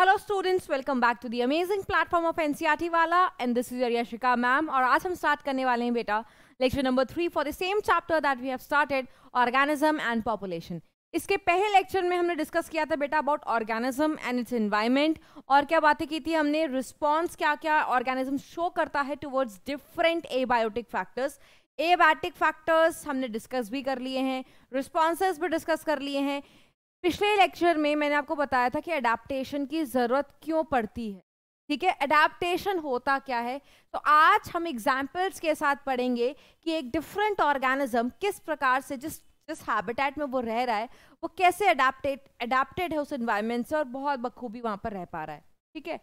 Hello students welcome back to the amazing platform of NCERT वाला and this is Yashika ma'am और आज हम start करने वाले हैं बेटा lecture number three for the same chapter that we have started organism and population इसके पहले लेक्चर में हमने डिस्कस किया था बेटा about organism and its environment और क्या बातें की थी हमने रिस्पॉन्स क्या क्या ऑर्गेनिज्म शो करता है towards different abiotic factors abiotic factors हमने डिस्कस भी कर लिए हैं रिस्पॉन्स भी डिस्कस कर लिए हैं पिछले लेक्चर में मैंने आपको बताया था कि अडाप्टेशन की ज़रूरत क्यों पड़ती है ठीक है अडाप्टेशन होता क्या है तो आज हम एग्जाम्पल्स के साथ पढ़ेंगे कि एक डिफरेंट ऑर्गेनिज्म किस प्रकार से जिस जिस हैबिटेट में वो रह रहा है वो कैसे अडाप्टेड है उस इन्वायरमेंट से और बहुत बखूबी वहाँ पर रह पा रहा है ठीक है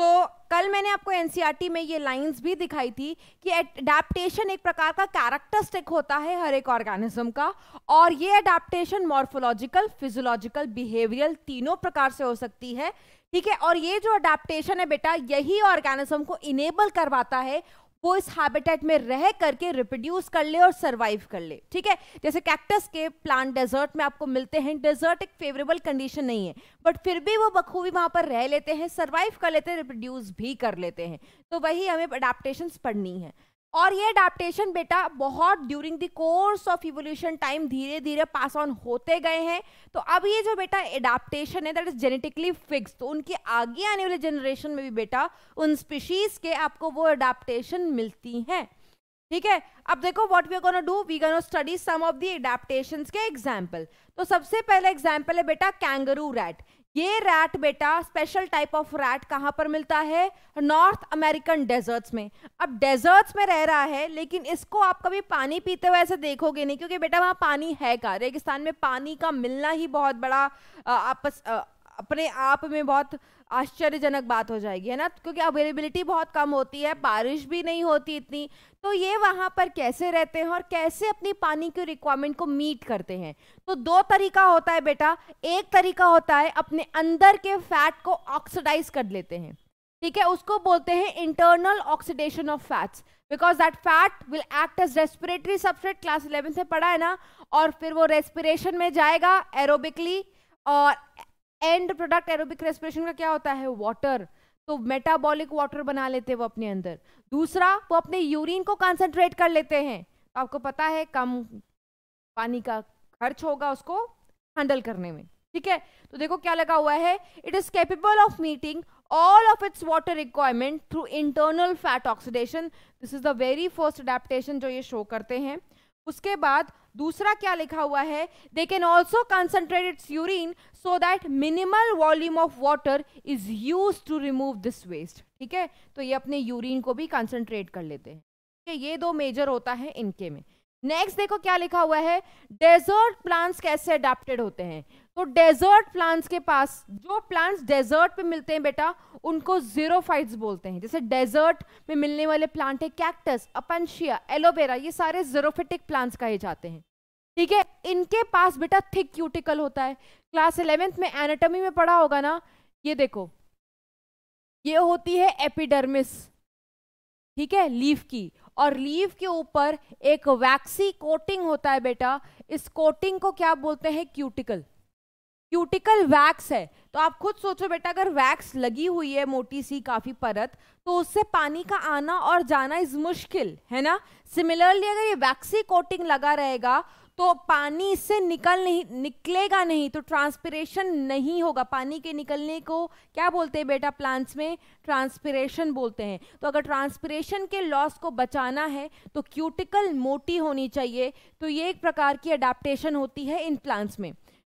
तो कल मैंने आपको एनसीईआरटी e में ये लाइंस भी दिखाई थी कि एडाप्टेशन एक प्रकार का कैरेक्टरिस्टिक होता है हर एक ऑर्गेनिज्म का और ये एडाप्टेशन मॉर्फोलॉजिकल फिजोलॉजिकल बिहेवियरल तीनों प्रकार से हो सकती है ठीक है और ये जो अडेप्टेशन है बेटा यही ऑर्गेनिज्म को इनेबल करवाता है वो इस हैबिटेट में रह करके रिप्रोड्यूस कर ले और सर्वाइव कर ले ठीक है जैसे कैक्टस के प्लांट डेजर्ट में आपको मिलते हैं डेजर्ट एक फेवरेबल कंडीशन नहीं है बट फिर भी वो बखूबी वहां पर रह लेते हैं सर्वाइव कर लेते हैं रिप्रोड्यूस भी कर लेते हैं तो वही हमें अडाप्टेशन पढ़नी है और ये अडाप्टेशन बेटा बहुत during the course of evolution time धीरे धीरे पास ऑन होते गए हैं तो अब ये जो बेटा एडाप्टेशन है दैट इज जेनेटिकली फिक्स तो उनके आगे आने वाले जनरेशन में भी बेटा उन स्पीशीज के आपको वो अडेप्टेशन मिलती हैं ठीक है अब देखो what we gonna do we gonna study some of the adaptation के एग्जाम्पल तो सबसे पहले एग्जाम्पल है बेटा कैंगरू रैट ये रैट बेटा स्पेशल टाइप ऑफ रैट कहाँ पर मिलता है नॉर्थ अमेरिकन डेजर्ट्स में अब डेजर्ट्स में रह रहा है लेकिन इसको आप कभी पानी पीते हुए ऐसे देखोगे नहीं क्योंकि बेटा वहाँ पानी है का रेगिस्तान में पानी का मिलना ही बहुत बड़ा आपस अपने आप में बहुत आश्चर्यजनक बात हो जाएगी है ना क्योंकि अवेलेबिलिटी बहुत कम होती है बारिश भी नहीं होती इतनी तो ये वहाँ पर कैसे रहते हैं और कैसे अपनी पानी की रिक्वायरमेंट को मीट करते हैं तो दो तरीका होता है बेटा एक तरीका होता है अपने अंदर के फैट को ऑक्सीडाइज कर लेते हैं ठीक है उसको बोलते हैं internal oxidation of fats because that fat will act as respiratory substrate class eleven से पढ़ा है ना और फिर वो रेस्पिरेशन में जाएगा एरोबिकली और एंड प्रोडक्ट एरोबिक रेस्पिरेशन का क्या होता है वाटर तो मेटाबॉलिक वाटर बना लेते हैं वो अपने अंदर दूसरा वो अपने यूरिन को कंसंट्रेट कर लेते हैं तो आपको पता है कम पानी का खर्च होगा उसको हैंडल करने में ठीक है तो देखो क्या लगा हुआ है it is capable of meeting all of its water requirement through internal fat oxidation this is the very first adaptation जो ये शो करते हैं उसके बाद दूसरा क्या लिखा हुआ है they can also concentrate its urine so that minimal volume of water is use to remove this waste ठीक है तो ये अपने यूरिन को भी कंसनट्रेट कर लेते हैं ठीक है ये दो मेजर होता है इनके में नेक्स्ट देखो क्या लिखा हुआ है डेजर्ट प्लांट्स कैसे अडेप्टेड होते हैं तो डेजर्ट प्लांट्स के पास जो प्लांट्स डेजर्ट पे मिलते हैं बेटा उनको जीरोफाइट्स बोलते हैं जैसे डेजर्ट में मिलने वाले प्लांट है कैक्टस अपनशिया एलोवेरा ये सारे जीरोफिटिक प्लांट्स कहे जाते हैं ठीक है इनके पास बेटा थिक क्यूटिकल होता है क्लास इलेवेंथ में एनाटॉमी में पढ़ा होगा ना ये देखो ये होती है एपिडर्मिस ठीक है लीफ की और लीव के ऊपर एक वैक्सी कोटिंग होता है बेटा इस कोटिंग को क्या बोलते हैं क्यूटिकल क्यूटिकल वैक्स है तो आप खुद सोचो बेटा अगर वैक्स लगी हुई है मोटी सी काफ़ी परत तो उससे पानी का आना और जाना इज़ मुश्किल है ना सिमिलरली अगर ये वैक्सी कोटिंग लगा रहेगा तो पानी इससे निकल नहीं निकलेगा नहीं तो ट्रांसपिरेशन नहीं होगा पानी के निकलने को क्या बोलते हैं बेटा प्लांट्स में ट्रांसपिरेशन बोलते हैं तो अगर ट्रांसपिरेशन के लॉस को बचाना है तो क्यूटिकल मोटी होनी चाहिए तो ये एक प्रकार की अडाप्टेशन होती है इन प्लांट्स में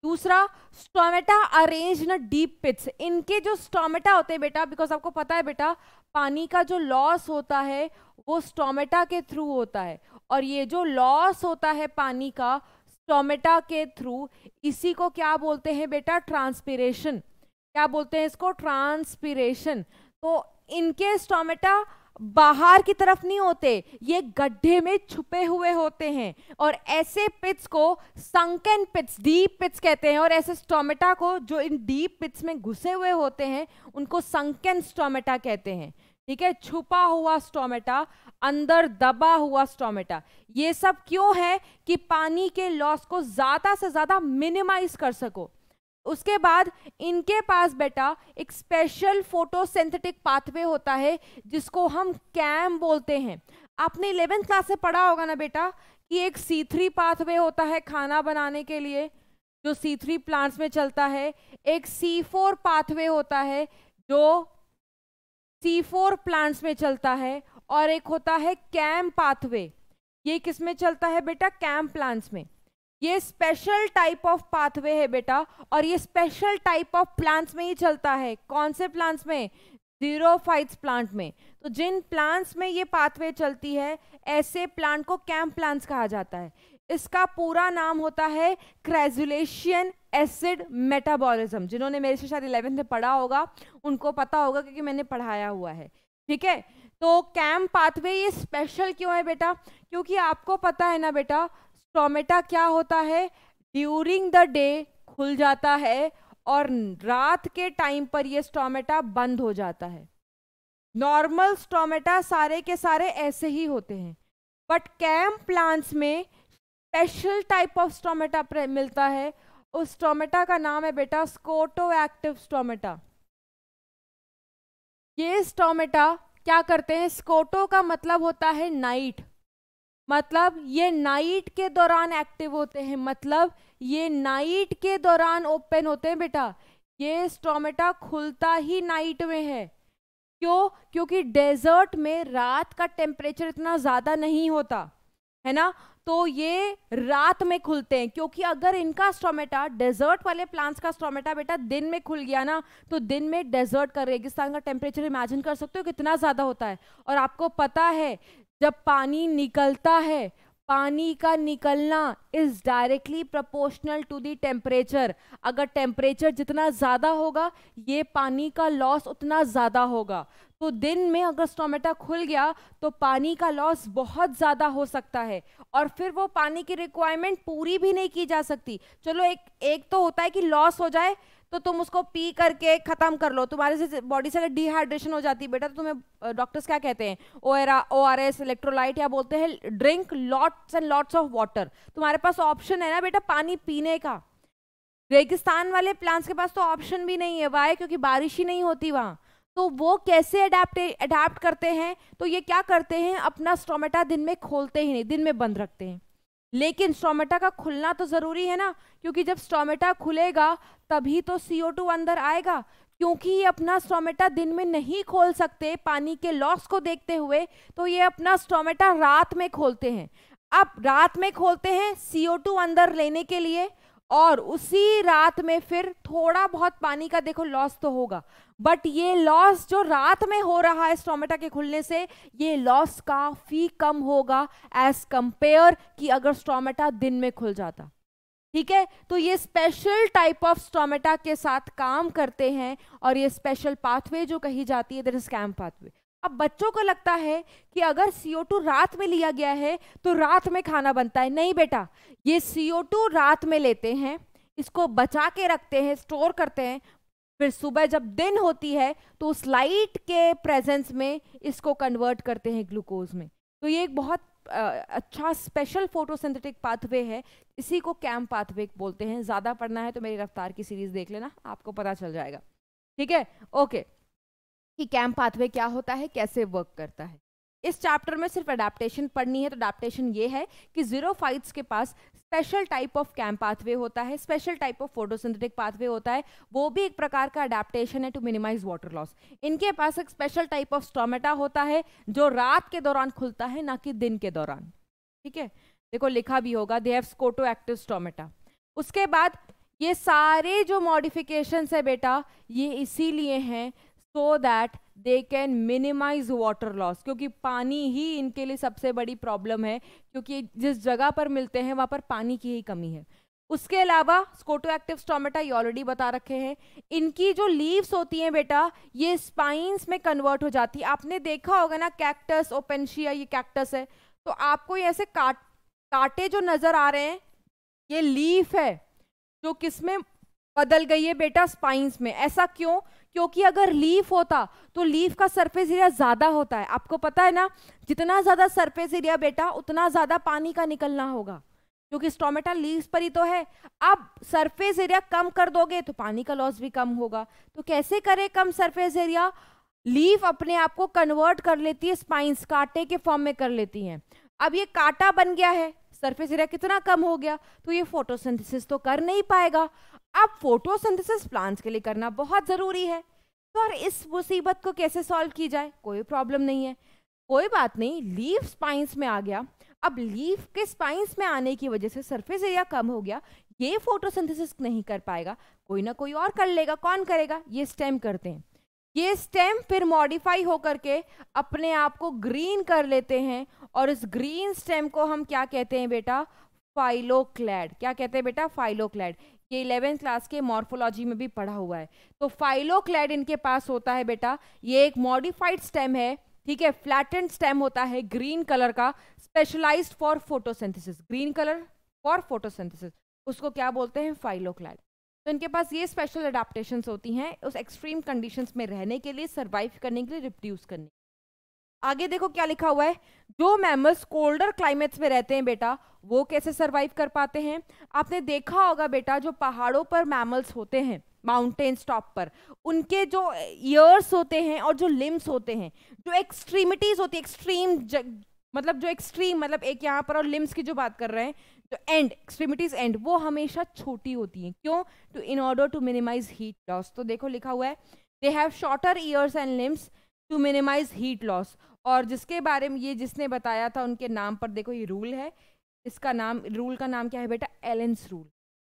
दूसरा stomata arrange in deep pits इनके जो स्टोमेटा होते हैं बेटा बिकॉज आपको पता है बेटा पानी का जो लॉस होता है वो स्टोमेटा के थ्रू होता है और ये जो लॉस होता है पानी का स्टोमेटा के थ्रू इसी को क्या बोलते हैं बेटा ट्रांसपीरेशन क्या बोलते हैं इसको ट्रांसपीरेशन तो इनके स्टोमेटा बाहर की तरफ नहीं होते ये गड्ढे में छुपे हुए होते हैं और ऐसे पिट्स को संकन पिट्स डीप पिट्स कहते हैं और ऐसे स्टोमेटा को जो इन डीप पिट्स में घुसे हुए होते हैं उनको संकन स्टोमेटा कहते हैं ठीक है छुपा हुआ स्टोमेटा अंदर दबा हुआ स्टोमेटा ये सब क्यों है कि पानी के लॉस को ज़्यादा से ज़्यादा मिनिमाइज कर सको उसके बाद इनके पास बेटा एक स्पेशल फोटोसिंथेटिक पाथवे होता है जिसको हम कैम बोलते हैं आपने इलेवेंथ क्लास से पढ़ा होगा ना बेटा कि एक सी थ्री पाथवे होता है खाना बनाने के लिए जो सी थ्री प्लांट्स में चलता है एक सी फोर पाथवे होता है जो सी फोर प्लांट्स में चलता है और एक होता है कैम पाथवे ये किस में चलता है बेटा कैम प्लांट्स में ये स्पेशल टाइप ऑफ पाथवे है बेटा और ये स्पेशल टाइप ऑफ प्लांट्स में ही चलता है कौन से प्लांट्स में जीरोफाइट्स प्लांट में तो जिन प्लांट्स में ये पाथवे चलती है ऐसे प्लांट को कैम्प प्लांट्स कहा जाता है इसका पूरा नाम होता है क्रेजुलेशियन एसिड मेटाबॉलिज्म जिन्होंने मेरे से शायद इलेवेंथ में पढ़ा होगा उनको पता होगा क्योंकि मैंने पढ़ाया हुआ है ठीक है तो कैम्प पाथवे ये स्पेशल क्यों है बेटा क्योंकि आपको पता है ना बेटा टोमेटा क्या होता है ड्यूरिंग द डे खुल जाता है और रात के टाइम पर यह स्टोमेटा बंद हो जाता है नॉर्मल स्टोमेटा सारे के सारे ऐसे ही होते हैं बट कैम प्लांट्स में स्पेशल टाइप ऑफ स्टोमेटा मिलता है उस स्टोमेटा का नाम है बेटा स्कोटो एक्टिव स्टोमेटा ये स्टोमेटा क्या करते हैं स्कोटो का मतलब होता है नाइट मतलब ये नाइट के दौरान एक्टिव होते हैं मतलब ये नाइट के दौरान ओपन होते हैं बेटा ये स्टोमेटा खुलता ही नाइट में है क्यों क्योंकि डेजर्ट में रात का टेम्परेचर इतना ज़्यादा नहीं होता है ना तो ये रात में खुलते हैं क्योंकि अगर इनका स्टोमेटा डेजर्ट वाले प्लांट्स का स्टोमेटा बेटा दिन में खुल गया ना तो दिन में डेजर्ट का रेगिस्तान का टेम्परेचर इमेजिन कर सकते हो कितना ज़्यादा होता है और आपको पता है जब पानी निकलता है पानी का निकलना is directly proportional to the temperature अगर टेम्परेचर जितना ज़्यादा होगा ये पानी का लॉस उतना ज़्यादा होगा तो दिन में अगर स्टोमेटा खुल गया तो पानी का लॉस बहुत ज़्यादा हो सकता है और फिर वो पानी की रिक्वायरमेंट पूरी भी नहीं की जा सकती चलो एक एक तो होता है कि लॉस हो जाए तो तुम उसको पी करके ख़त्म कर लो तुम्हारे से बॉडी से अगर डिहाइड्रेशन हो जाती है बेटा तो तुम्हें डॉक्टर्स क्या कहते हैं O O R S electrolyte या बोलते हैं drink lots and lots of water तुम्हारे पास ऑप्शन है ना बेटा पानी पीने का रेगिस्तान वाले प्लांट्स के पास तो ऑप्शन भी नहीं है वाई क्योंकि बारिश ही नहीं होती वहाँ तो वो कैसे अडेप्ट अडेप्ट करते हैं तो ये क्या करते हैं अपना स्टोमेटा दिन में खोलते ही नहीं दिन में बंद रखते हैं लेकिन स्टोमेटा का खुलना तो ज़रूरी है ना क्योंकि जब स्टोमेटा खुलेगा तभी तो सी अंदर आएगा क्योंकि ये अपना स्टोमेटा दिन में नहीं खोल सकते पानी के लॉस को देखते हुए तो ये अपना स्टोमेटा रात में खोलते हैं अब रात में खोलते हैं सी अंदर लेने के लिए और उसी रात में फिर थोड़ा बहुत पानी का देखो लॉस तो होगा बट ये लॉस जो रात में हो रहा है स्टोमेटा के खुलने से ये लॉस काफ़ी कम होगा एज कंपेयर कि अगर स्टोमेटा दिन में खुल जाता ठीक है तो ये स्पेशल टाइप ऑफ स्टोमेटा के साथ काम करते हैं और ये स्पेशल पाथवे जो कही जाती है दर इज कैम पाथवे अब बच्चों को लगता है कि अगर CO2 रात में लिया गया है तो रात में खाना बनता है नहीं बेटा ये CO2 रात में लेते हैं इसको बचा के रखते हैं स्टोर करते हैं फिर सुबह जब दिन होती है तो उस लाइट के प्रेजेंस में इसको कन्वर्ट करते हैं ग्लूकोज में तो ये एक बहुत अच्छा स्पेशल फोटोसिंथेटिक पाथवे है इसी को कैम पाथवे बोलते हैं ज़्यादा पढ़ना है तो मेरी रफ्तार की सीरीज देख लेना आपको पता चल जाएगा ठीक है ओके कि कैम पाथवे क्या होता है कैसे वर्क करता है इस चैप्टर में सिर्फ अडाप्टेशन पढ़नी है तो अडाप्टेशन ये है कि जीरो फाइट्स के पास स्पेशल टाइप ऑफ कैम्प पाथवे होता है special type of photosynthetic pathway होता है वो भी एक प्रकार का अडेप्टेशन है टू मिनिमाइज वाटर लॉस इनके पास एक स्पेशल टाइप ऑफ स्टोमेटा होता है जो रात के दौरान खुलता है ना कि दिन के दौरान ठीक है देखो लिखा भी होगा they have scotoactive stomata उसके बाद ये सारे जो मॉडिफिकेशंस है बेटा ये इसीलिए हैं so that they can minimise water loss क्योंकि पानी ही इनके लिए सबसे बड़ी प्रॉब्लम है क्योंकि जिस जगह पर मिलते हैं वहाँ पर पानी की ही कमी है उसके अलावा स्कोटो एक्टिव स्टोमेटा ये ऑलरेडी बता रखे हैं इनकी जो लीव्स होती हैं बेटा ये स्पाइंस में कन्वर्ट हो जाती है आपने देखा होगा ना कैक्टस ओपेंशिया ये कैक्टस है तो आपको ये ऐसे काट काटे जो नज़र आ रहे हैं ये लीफ है जो किस में बदल गई है बेटा स्पाइंस में ऐसा क्यों क्योंकि अगर लीफ होता तो लीफ का सरफेस एरिया ज़्यादा होता है आपको पता है ना जितना ज़्यादा सरफेस एरिया बेटा उतना ज़्यादा पानी का निकलना होगा क्योंकि स्टोमेटा लीव्स पर ही तो है अब सरफेस एरिया कम कर दोगे तो पानी का लॉस भी कम होगा तो कैसे करें कम सरफेस एरिया लीफ अपने आप को कन्वर्ट कर लेती है स्पाइंस कांटे के फॉर्म में कर लेती हैं अब ये कांटा बन गया है सरफेस एरिया कितना कम हो गया तो ये फोटोसिंथेसिस तो कर नहीं पाएगा अब फोटोसिंथेसिस प्लांट्स के लिए करना बहुत ज़रूरी है तो और इस मुसीबत को कैसे सॉल्व की जाए कोई प्रॉब्लम नहीं है कोई बात नहीं लीव स्पाइंस में आ गया अब लीफ के स्पाइंस में आने की वजह से सरफेस एरिया कम हो गया ये फोटोसिंथेसिस नहीं कर पाएगा कोई ना कोई और कर लेगा कौन करेगा ये स्टेम करते हैं ये स्टेम फिर मॉडिफाई होकर के अपने आप को ग्रीन कर लेते हैं और इस ग्रीन स्टेम को हम क्या कहते हैं बेटा फाइलोक्लैड क्या कहते हैं बेटा फाइलोक्लैड ये इलेवेंथ क्लास के मॉर्फोलॉजी में भी पढ़ा हुआ है तो फाइलोक्लैड इनके पास होता है बेटा ये एक मॉडिफाइड स्टेम है ठीक है फ्लैटेंड स्टेम होता है ग्रीन कलर का specialised for photosynthesis green colour for photosynthesis उसको क्या बोलते हैं फाइलोक्लैड तो इनके पास ये स्पेशल अडाप्टेशन होती हैं उस एक्सट्रीम कंडीशन में रहने के लिए सर्वाइव करने के लिए रिप्ड्यूस करने आगे देखो क्या लिखा हुआ है जो मैमल्स कोल्डर क्लाइमेट्स में रहते हैं बेटा वो कैसे सर्वाइव कर पाते हैं आपने देखा होगा बेटा जो पहाड़ों पर मैमल्स होते हैं माउंटेन्स टॉप पर उनके जो ईयर्स होते हैं और जो लिम्स होते हैं जो एक्सट्रीमिटीज़ होती है एक्सट्रीम मतलब जो एक्सट्रीम मतलब एक यहाँ पर और लिम्स की जो बात कर रहे हैं जो एंड एक्सट्रीमिटीज एंड वो हमेशा छोटी होती हैं क्यों to in order to minimise heat loss तो देखो लिखा हुआ है they have shorter ears and limbs to minimise heat loss और जिसके बारे में ये जिसने बताया था उनके नाम पर देखो ये रूल है इसका नाम रूल का नाम क्या है बेटा एलेंस रूल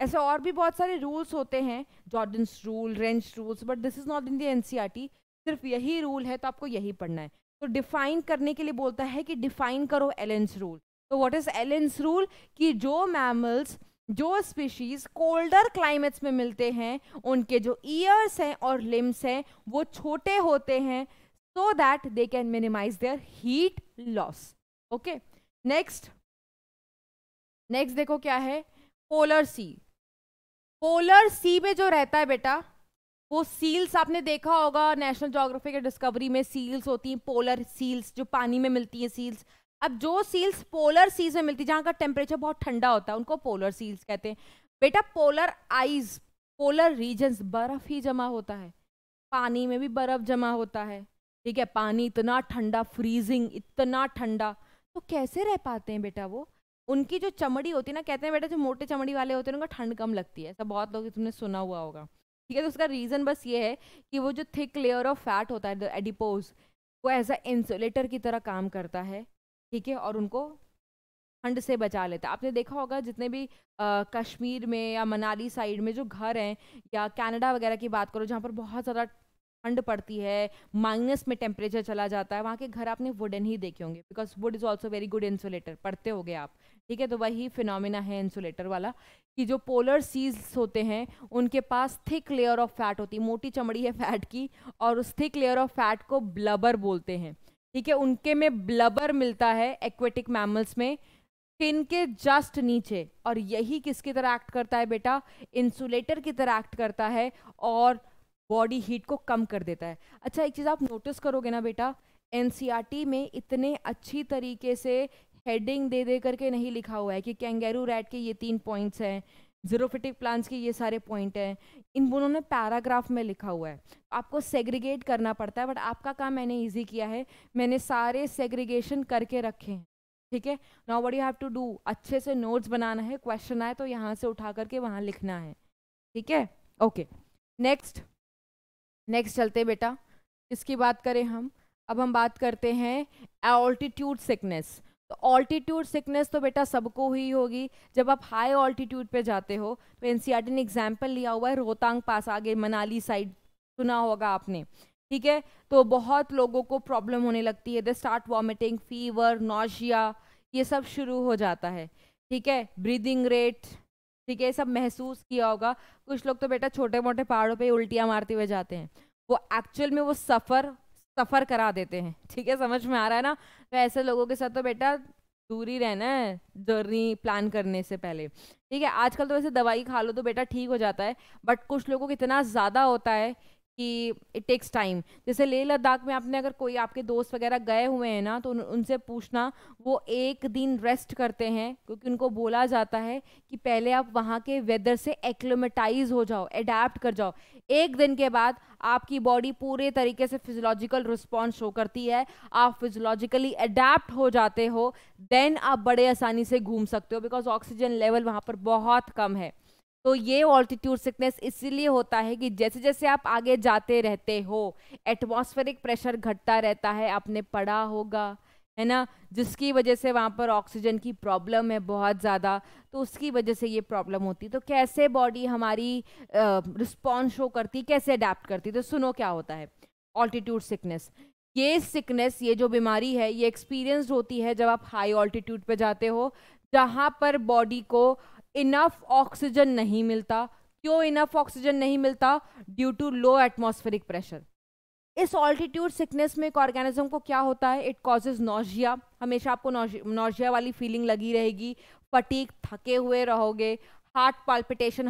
ऐसे और भी बहुत सारे रूल्स होते हैं Jordan's rule Rensch rules but this is not in the N सिर्फ यही रूल है तो आपको यही पढ़ना है तो डिफाइन करने के लिए बोलता है कि डिफाइन करो एलेंस रूल तो व्हाट इज़ एलेंस रूल कि जो मैमल्स जो स्पीशीज कोल्डर क्लाइमेट्स में मिलते हैं उनके जो ईयर्स हैं और लिम्स हैं वो छोटे होते हैं so that they can minimize their heat loss okay next next देखो क्या है पोलर सी पोलर सी में जो रहता है बेटा वो सील्स आपने देखा होगा नेशनल जोग्राफी के डिस्कवरी में सील्स होती हैं पोलर सील्स जो पानी में मिलती हैं सील्स अब जो सील्स पोलर सीज में मिलती है जहाँ का टेम्परेचर बहुत ठंडा होता है उनको पोलर सील्स कहते हैं बेटा पोलर आइज पोलर रीजन्स बर्फ ही जमा होता है पानी में भी बर्फ जमा होता है ठीक है पानी इतना ठंडा फ्रीजिंग इतना ठंडा तो कैसे रह पाते हैं बेटा वो उनकी जो चमड़ी होती है ना कहते हैं बेटा जो मोटे चमड़ी वाले होते हैं उनका ठंड कम लगती है ऐसा बहुत लोग तुमने सुना हुआ होगा ठीक है तो उसका रीज़न बस ये है कि वो जो थिक लेयर ऑफ फैट होता है एडिपोज वो एज अ इंसुलेटर की तरह काम करता है ठीक है और उनको ठंड से बचा लेता है आपने देखा होगा जितने भी आ, कश्मीर में या मनाली साइड में जो घर हैं या कनाडा वगैरह की बात करो जहाँ पर बहुत ज़्यादा ठंड पड़ती है माइनस में टेम्परेचर चला जाता है वहाँ के घर आपने वुडन ही देखे होंगे because wood is also very good insulator पढ़ते हो गए आप ठीक है तो वही फिनोमिना है इंसुलेटर वाला कि जो पोलर सीज होते हैं उनके पास थिक लेयर ऑफ फैट होती है मोटी चमड़ी है फैट की और उस थिक लेयर ऑफ फैट को ब्लबर बोलते हैं ठीक है उनके में ब्लबर मिलता है एक्वेटिक मैमल्स में स्किन के जस्ट नीचे और यही किसकी तरह एक्ट करता है बेटा इंसुलेटर की तरह एक्ट करता है और बॉडी हीट को कम कर देता है अच्छा एक चीज़ आप नोटिस करोगे ना बेटा एन e में इतने अच्छी तरीके से हेडिंग दे दे करके नहीं लिखा हुआ है कि कैंगेरू रैट के ये तीन पॉइंट्स हैं जीरोफिटिक प्लांट्स के ये सारे पॉइंट हैं इन दोनों ने पैराग्राफ में लिखा हुआ है आपको सेग्रीगेट करना पड़ता है बट आपका काम मैंने ईजी किया है मैंने सारे सेग्रीगेशन करके रखे हैं ठीक है now what you have to do अच्छे से नोट्स बनाना है क्वेश्चन आए तो यहाँ से उठा करके वहाँ लिखना है ठीक है ओके नेक्स्ट नेक्स्ट चलते बेटा इसकी बात करें हम अब हम बात करते हैं ऑल्टीट्यूड सिकनेस तो ऑल्टीट्यूड सिकनेस तो बेटा सबको हुई होगी जब आप हाई ऑल्टीट्यूड पे जाते हो तो एन सी आर टी ने एग्जाम्पल लिया हुआ है रोहतांग पास आगे मनाली साइड सुना होगा आपने ठीक है तो बहुत लोगों को प्रॉब्लम होने लगती है they start vomiting fever nausea ये सब शुरू हो जाता है ठीक है ब्रीदिंग रेट ठीक है सब महसूस किया होगा कुछ लोग तो बेटा छोटे मोटे पहाड़ों पे उल्टियाँ मारते हुए जाते हैं वो एक्चुअल में वो सफ़र सफ़र करा देते हैं ठीक है समझ में आ रहा है ना तो ऐसे लोगों के साथ तो बेटा दूर ही रहना है जर्नी प्लान करने से पहले ठीक है आजकल तो वैसे दवाई खा लो तो बेटा ठीक हो जाता है बट कुछ लोगों को इतना ज़्यादा होता है कि इट टेक्स टाइम जैसे लेह लद्दाख में आपने अगर कोई आपके दोस्त वगैरह गए हुए हैं ना तो उन, उनसे पूछना वो एक दिन रेस्ट करते हैं क्योंकि उनको बोला जाता है कि पहले आप वहाँ के वेदर से एक्लोमेटाइज हो जाओ एडाप्ट कर जाओ एक दिन के बाद आपकी बॉडी पूरे तरीके से फिजोलॉजिकल रिस्पॉन्स शो करती है आप फिजोलॉजिकली एडाप्ट हो जाते हो देन आप बड़े आसानी से घूम सकते हो बिकॉज ऑक्सीजन लेवल वहाँ पर बहुत कम है तो ये ऑल्टीट्यूड सिकनेस इसीलिए होता है कि जैसे जैसे आप आगे जाते रहते हो एटमॉस्फेरिक प्रेशर घटता रहता है आपने पढ़ा होगा है ना जिसकी वजह से वहाँ पर ऑक्सीजन की प्रॉब्लम है बहुत ज़्यादा तो उसकी वजह से ये प्रॉब्लम होती तो कैसे बॉडी हमारी रिस्पॉन्स शो करती कैसे अडेप्ट करती तो सुनो क्या होता है ऑल्टीट्यूड सिकनेस ये सिकनेस ये जो बीमारी है ये एक्सपीरियंस होती है जब आप हाई ऑल्टीट्यूड पर जाते हो जहाँ पर बॉडी को इनफ ऑक्सीजन नहीं मिलता क्यों इनफ ऑक्सीजन नहीं मिलता due to low atmospheric pressure इस ऑल्टीट्यूड सिकनेस में एक ऑर्गेनिज्म को क्या होता है इट कॉजेज नोजिया हमेशा आपको नोजिया वाली फीलिंग लगी रहेगी फटीक थके हुए रहोगे heart palpitation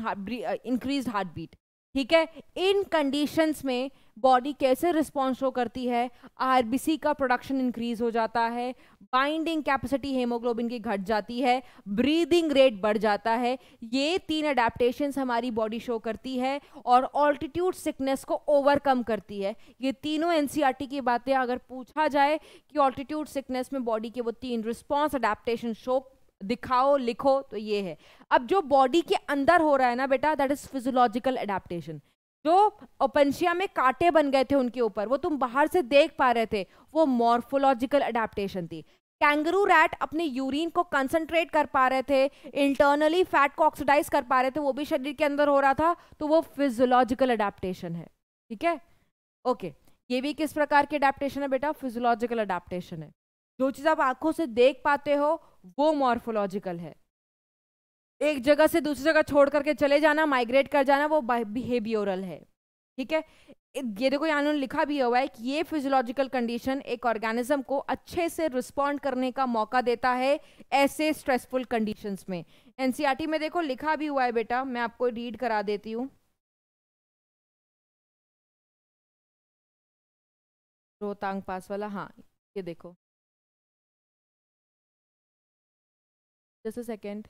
increase heart beat ठीक है इन कंडीशंस में बॉडी कैसे रिस्पॉन्स शो करती है आरबीसी का प्रोडक्शन इंक्रीज हो जाता है बाइंडिंग कैपेसिटी हेमोग्लोबिन की घट जाती है ब्रीदिंग रेट बढ़ जाता है ये तीन अडेप्टेशन हमारी बॉडी शो करती है और ऑल्टीट्यूड सिकनेस को ओवरकम करती है ये तीनों एन e की बातें अगर पूछा जाए कि ऑल्टीट्यूड सिकनेस में बॉडी के वो तीन रिस्पॉन्स अडेप्टेशन शो दिखाओ लिखो तो ये है अब जो बॉडी के अंदर हो रहा है ना बेटा दैट इज फिजोलॉजिकल अडेप्टेशन जो ओपनशिया में कांटे बन गए थे उनके ऊपर वो तुम बाहर से देख पा रहे थे वो मॉर्फोलॉजिकल अडेप्टेशन थी कैंगरू रैट अपने यूरिन को कंसंट्रेट कर पा रहे थे इंटरनली फैट को ऑक्सीडाइज कर पा रहे थे वो भी शरीर के अंदर हो रहा था तो वो फिजियोलॉजिकल अडेप्टेशन है ठीक है ओके ये भी किस प्रकार की अडेप्टेशन है बेटा फिजियोलॉजिकल अडेप्टेशन है जो चीज़ आप आंखों से देख पाते हो वो मॉर्फोलॉजिकल है एक जगह से दूसरी जगह छोड़ करके चले जाना माइग्रेट कर जाना वो बिहेवियोरल है ठीक है ये देखो यहाँ उन्होंने लिखा भी हुआ है कि ये फिजियोलॉजिकल कंडीशन एक ऑर्गेनिज्म को अच्छे से रिस्पॉन्ड करने का मौका देता है ऐसे स्ट्रेसफुल कंडीशंस में एनसीईआरटी e में देखो लिखा भी हुआ है बेटा मैं आपको रीड करा देती हूँ रोहतांग पास वाला हाँ ये देखो जैसे सेकेंड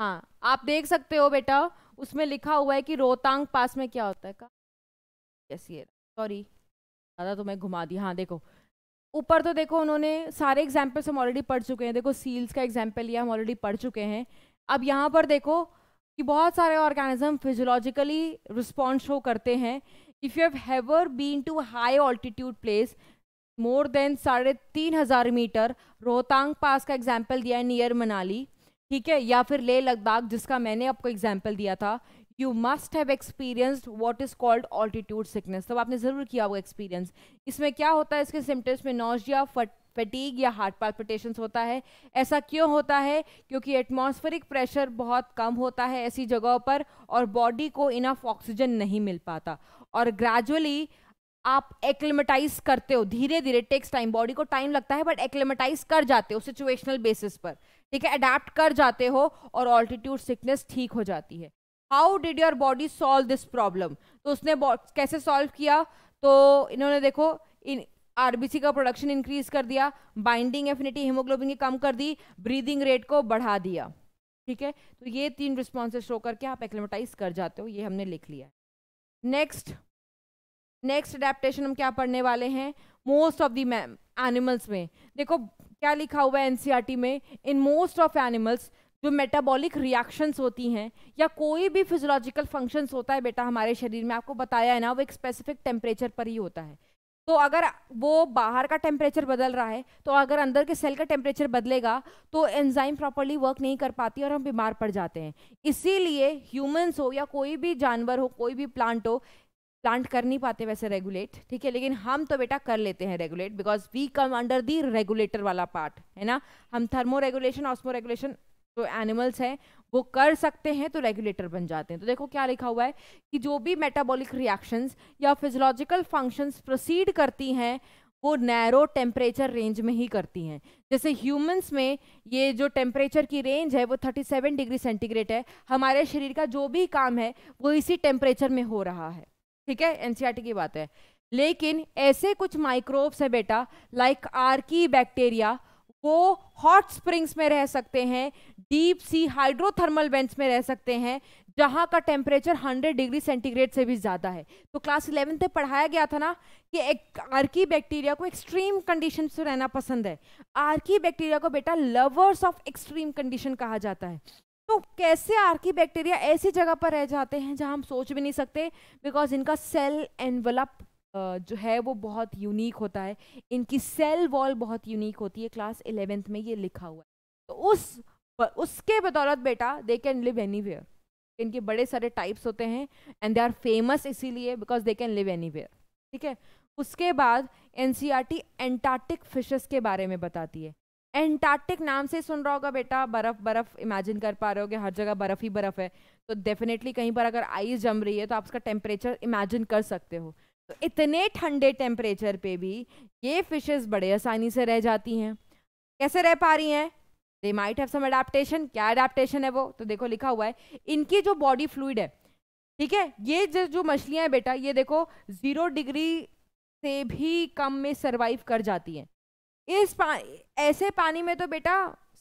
हाँ आप देख सकते हो बेटा उसमें लिखा हुआ है कि रोहतांग पास में क्या होता है का यस ये सॉरी दादा तो मैं घुमा दी हाँ देखो ऊपर तो देखो उन्होंने सारे एग्जाम्पल्स हम ऑलरेडी पढ़ चुके हैं देखो सील्स का एग्जाम्पल लिया हम ऑलरेडी पढ़ चुके हैं अब यहाँ पर देखो कि बहुत सारे ऑर्गेनिज्म फिजियोलॉजिकली रिस्पॉन्स शो करते हैं if you have ever been to high altitude place more than साढ़े तीन हज़ार मीटर रोहतांग पास का एग्जाम्पल दिया है नियर मनाली ठीक है या फिर ले लद्दाख जिसका मैंने आपको एग्जाम्पल दिया था you must have experienced what is called altitude sickness तो आपने ज़रूर किया वो एक्सपीरियंस इसमें क्या होता है इसके सिम्टम्स में नोजिया फट फटीग या हार्ट पाल्पिटेशंस होता है ऐसा क्यों होता है क्योंकि एटमॉस्फेरिक प्रेशर बहुत कम होता है ऐसी जगहों पर और बॉडी को इनफ ऑक्सीजन नहीं मिल पाता और ग्रेजुअली आप एक्लेमेटाइज करते हो धीरे धीरे टेक्स टाइम बॉडी को टाइम लगता है बट एक्लेमेटाइज कर जाते हो सिचुएशनल बेसिस पर ठीक है अडेप्ट कर जाते हो और ऑल्टीट्यूड सिकनेस ठीक हो जाती है how did your body solve this problem तो उसने कैसे सॉल्व किया तो इन्होंने देखो इन आरबीसी का प्रोडक्शन इंक्रीज कर दिया बाइंडिंग एफिनिटी हीमोग्लोबिन की कम कर दी ब्रीदिंग रेट को बढ़ा दिया ठीक है तो ये तीन रिस्पॉन्सेज शो करके आप एक्लेमेटाइज कर जाते हो ये हमने लिख लिया है नेक्स्ट नेक्स्ट अडेप्टन हम क्या पढ़ने वाले हैं मोस्ट ऑफ दी एनिमल्स में देखो क्या लिखा हुआ है एनसीईआरटी e में इन मोस्ट ऑफ एनिमल्स जो मेटाबॉलिक रिएक्शंस होती हैं या कोई भी फिजोलॉजिकल फंक्शंस होता है बेटा हमारे शरीर में आपको बताया है ना वो एक स्पेसिफिक टेम्परेचर पर ही होता है तो अगर वो बाहर का टेम्परेचर बदल रहा है तो अगर अंदर के सेल का टेम्परेचर बदलेगा तो एंजाइम प्रॉपरली वर्क नहीं कर पाती और हम बीमार पड़ जाते हैं इसीलिए ह्यूमंस हो या कोई भी जानवर हो कोई भी प्लांट हो प्लांट कर नहीं पाते वैसे रेगुलेट ठीक है लेकिन हम तो बेटा कर लेते हैं regulate because we come under the regulator वाला पार्ट है ना हम थर्मो रेगुलेशन ऑस्मो रेगुलेशन जो एनिमल्स हैं वो कर सकते हैं तो रेगुलेटर बन जाते हैं तो देखो क्या लिखा हुआ है कि जो भी मेटाबॉलिक रिएक्शंस या फिजोलॉजिकल फंक्शंस प्रोसीड करती हैं वो नैरो टेम्परेचर रेंज में ही करती हैं जैसे ह्यूमंस में ये जो टेम्परेचर की रेंज है वो 37 डिग्री सेंटीग्रेड है हमारे शरीर का जो भी काम है वो इसी टेम्परेचर में हो रहा है ठीक है एनसीआरटी e की बात है लेकिन ऐसे कुछ माइक्रोब्स है बेटा लाइक आर्की बैक्टीरिया वो हॉट स्प्रिंग्स में रह सकते हैं डीप सी हाइड्रोथर्मल वेंट्स में रह सकते हैं जहां का टेम्परेचर 100 डिग्री सेंटीग्रेड से भी ज़्यादा है तो क्लास इलेवेंथ में पढ़ाया गया था ना कि एक आर्की बैक्टीरिया को एक्सट्रीम कंडीशन में रहना पसंद है आर्की बैक्टीरिया को बेटा लवर्स ऑफ एक्सट्रीम कंडीशन कहा जाता है तो कैसे आर्की बैक्टीरिया ऐसी जगह पर रह जाते हैं जहाँ हम सोच भी नहीं सकते बिकॉज इनका सेल एनवलप जो है वो बहुत यूनिक होता है इनकी सेल वॉल बहुत यूनिक होती है क्लास इलेवेंथ में ये लिखा हुआ है तो उस उसके बदौलत बेटा they can live anywhere इनके बड़े सारे टाइप्स होते हैं एंड दे आर फेमस इसीलिए because they can live anywhere ठीक है उसके बाद N C R T Antarctic fishes के बारे में बताती है एंटार्क्टिक नाम से सुन रहा होगा बेटा बर्फ़ बर्फ़ इमेजिन कर पा रहे हो हर जगह बर्फ़ ही बर्फ़ है तो डेफिनेटली कहीं पर अगर आइस जम रही है तो आप उसका टेम्परेचर इमेजिन कर सकते हो तो इतने ठंडे टेम्परेचर पे भी ये फिशेस बड़े आसानी से रह जाती हैं कैसे रह पा रही हैं they might have some adaptation क्या अडेप्टेशन है वो तो देखो लिखा हुआ है इनकी जो बॉडी फ्लूड है ठीक है ये जो जो मछलियाँ हैं बेटा ये देखो ज़ीरो डिग्री से भी कम में सर्वाइव कर जाती हैं इस पा ऐसे पानी में तो बेटा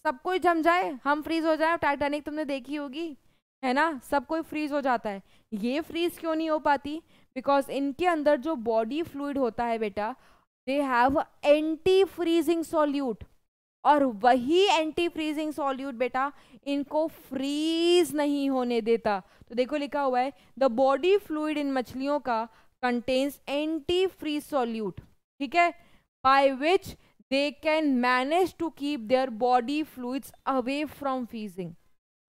सब कोई जम जाए हम फ्रीज हो जाए टाइटैनिक तुमने देखी होगी है ना सब कोई फ्रीज हो जाता है ये फ्रीज क्यों नहीं हो पाती बिकॉज इनके अंदर जो बॉडी फ्लूड होता है बेटा they have anti freezing solute और वही एंटी फ्रीजिंग सॉल्यूट बेटा इनको फ्रीज नहीं होने देता तो देखो लिखा हुआ है द बॉडी फ्लूड इन मछलियों का कंटेन्स एंटी फ्रीज सॉल्यूट ठीक है by which they can manage to keep their body fluids away from freezing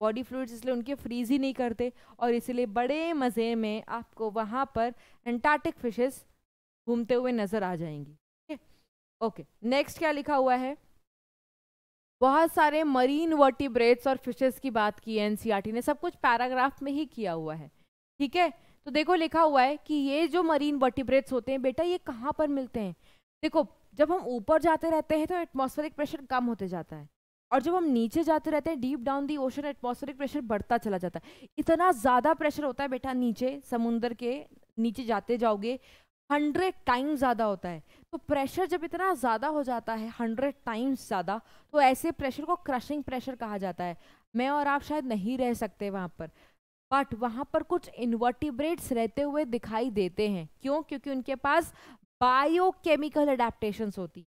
body fluids इसलिए उनके फ्रीज ही नहीं करते और इसलिए बड़े मज़े में आपको वहाँ पर एंटार्टिक फिशेस घूमते हुए नज़र आ जाएंगी ओके नेक्स्ट क्या लिखा हुआ है बहुत सारे मरीन वर्टिब्रेट्स और फिशेस की बात की एन e ने सब कुछ पैराग्राफ में ही किया हुआ है ठीक है तो देखो लिखा हुआ है कि ये जो मरीन वर्टिब्रेट्स होते हैं बेटा ये कहाँ पर मिलते हैं देखो जब हम ऊपर जाते रहते हैं तो एटमॉस्फेरिक प्रेशर कम होते जाता है और जब हम नीचे जाते रहते हैं deep down the ocean atmospheric pressure बढ़ता चला जाता है इतना ज़्यादा प्रेशर होता है बेटा नीचे समुंदर के नीचे जाते जाओगे हंड्रेड टाइम ज़्यादा होता है तो प्रेशर जब इतना ज़्यादा हो जाता है हंड्रेड टाइम्स ज़्यादा तो ऐसे प्रेशर को क्रशिंग प्रेशर कहा जाता है मैं और आप शायद नहीं रह सकते वहाँ पर बट वहाँ पर कुछ इन्वर्टिब्रेट्स रहते हुए दिखाई देते हैं क्यों क्योंकि उनके पास बायोकेमिकल अडेप्टेशंस होती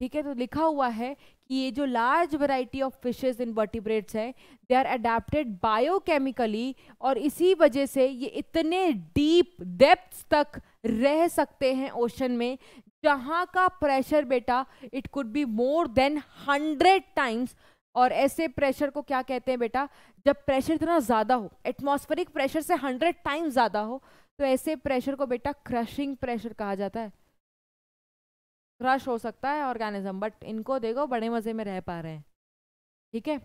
ठीक है तो लिखा हुआ है कि ये जो large variety of fishes invertebrates हैं दे आर अडेप्टेड बायोकेमिकली और इसी वजह से ये इतने डीप डेप्थ तक रह सकते हैं ओशन में जहाँ का प्रेशर बेटा it could be more than hundred times और ऐसे प्रेशर को क्या कहते हैं बेटा जब प्रेशर इतना ज़्यादा हो एटमोस्फेरिक प्रेशर से हंड्रेड टाइम ज़्यादा हो तो ऐसे प्रेशर को बेटा क्रशिंग प्रेशर कहा जाता है क्रश हो सकता है ऑर्गेनिज्म बट इनको देखो बड़े मज़े में रह पा रहे हैं ठीक है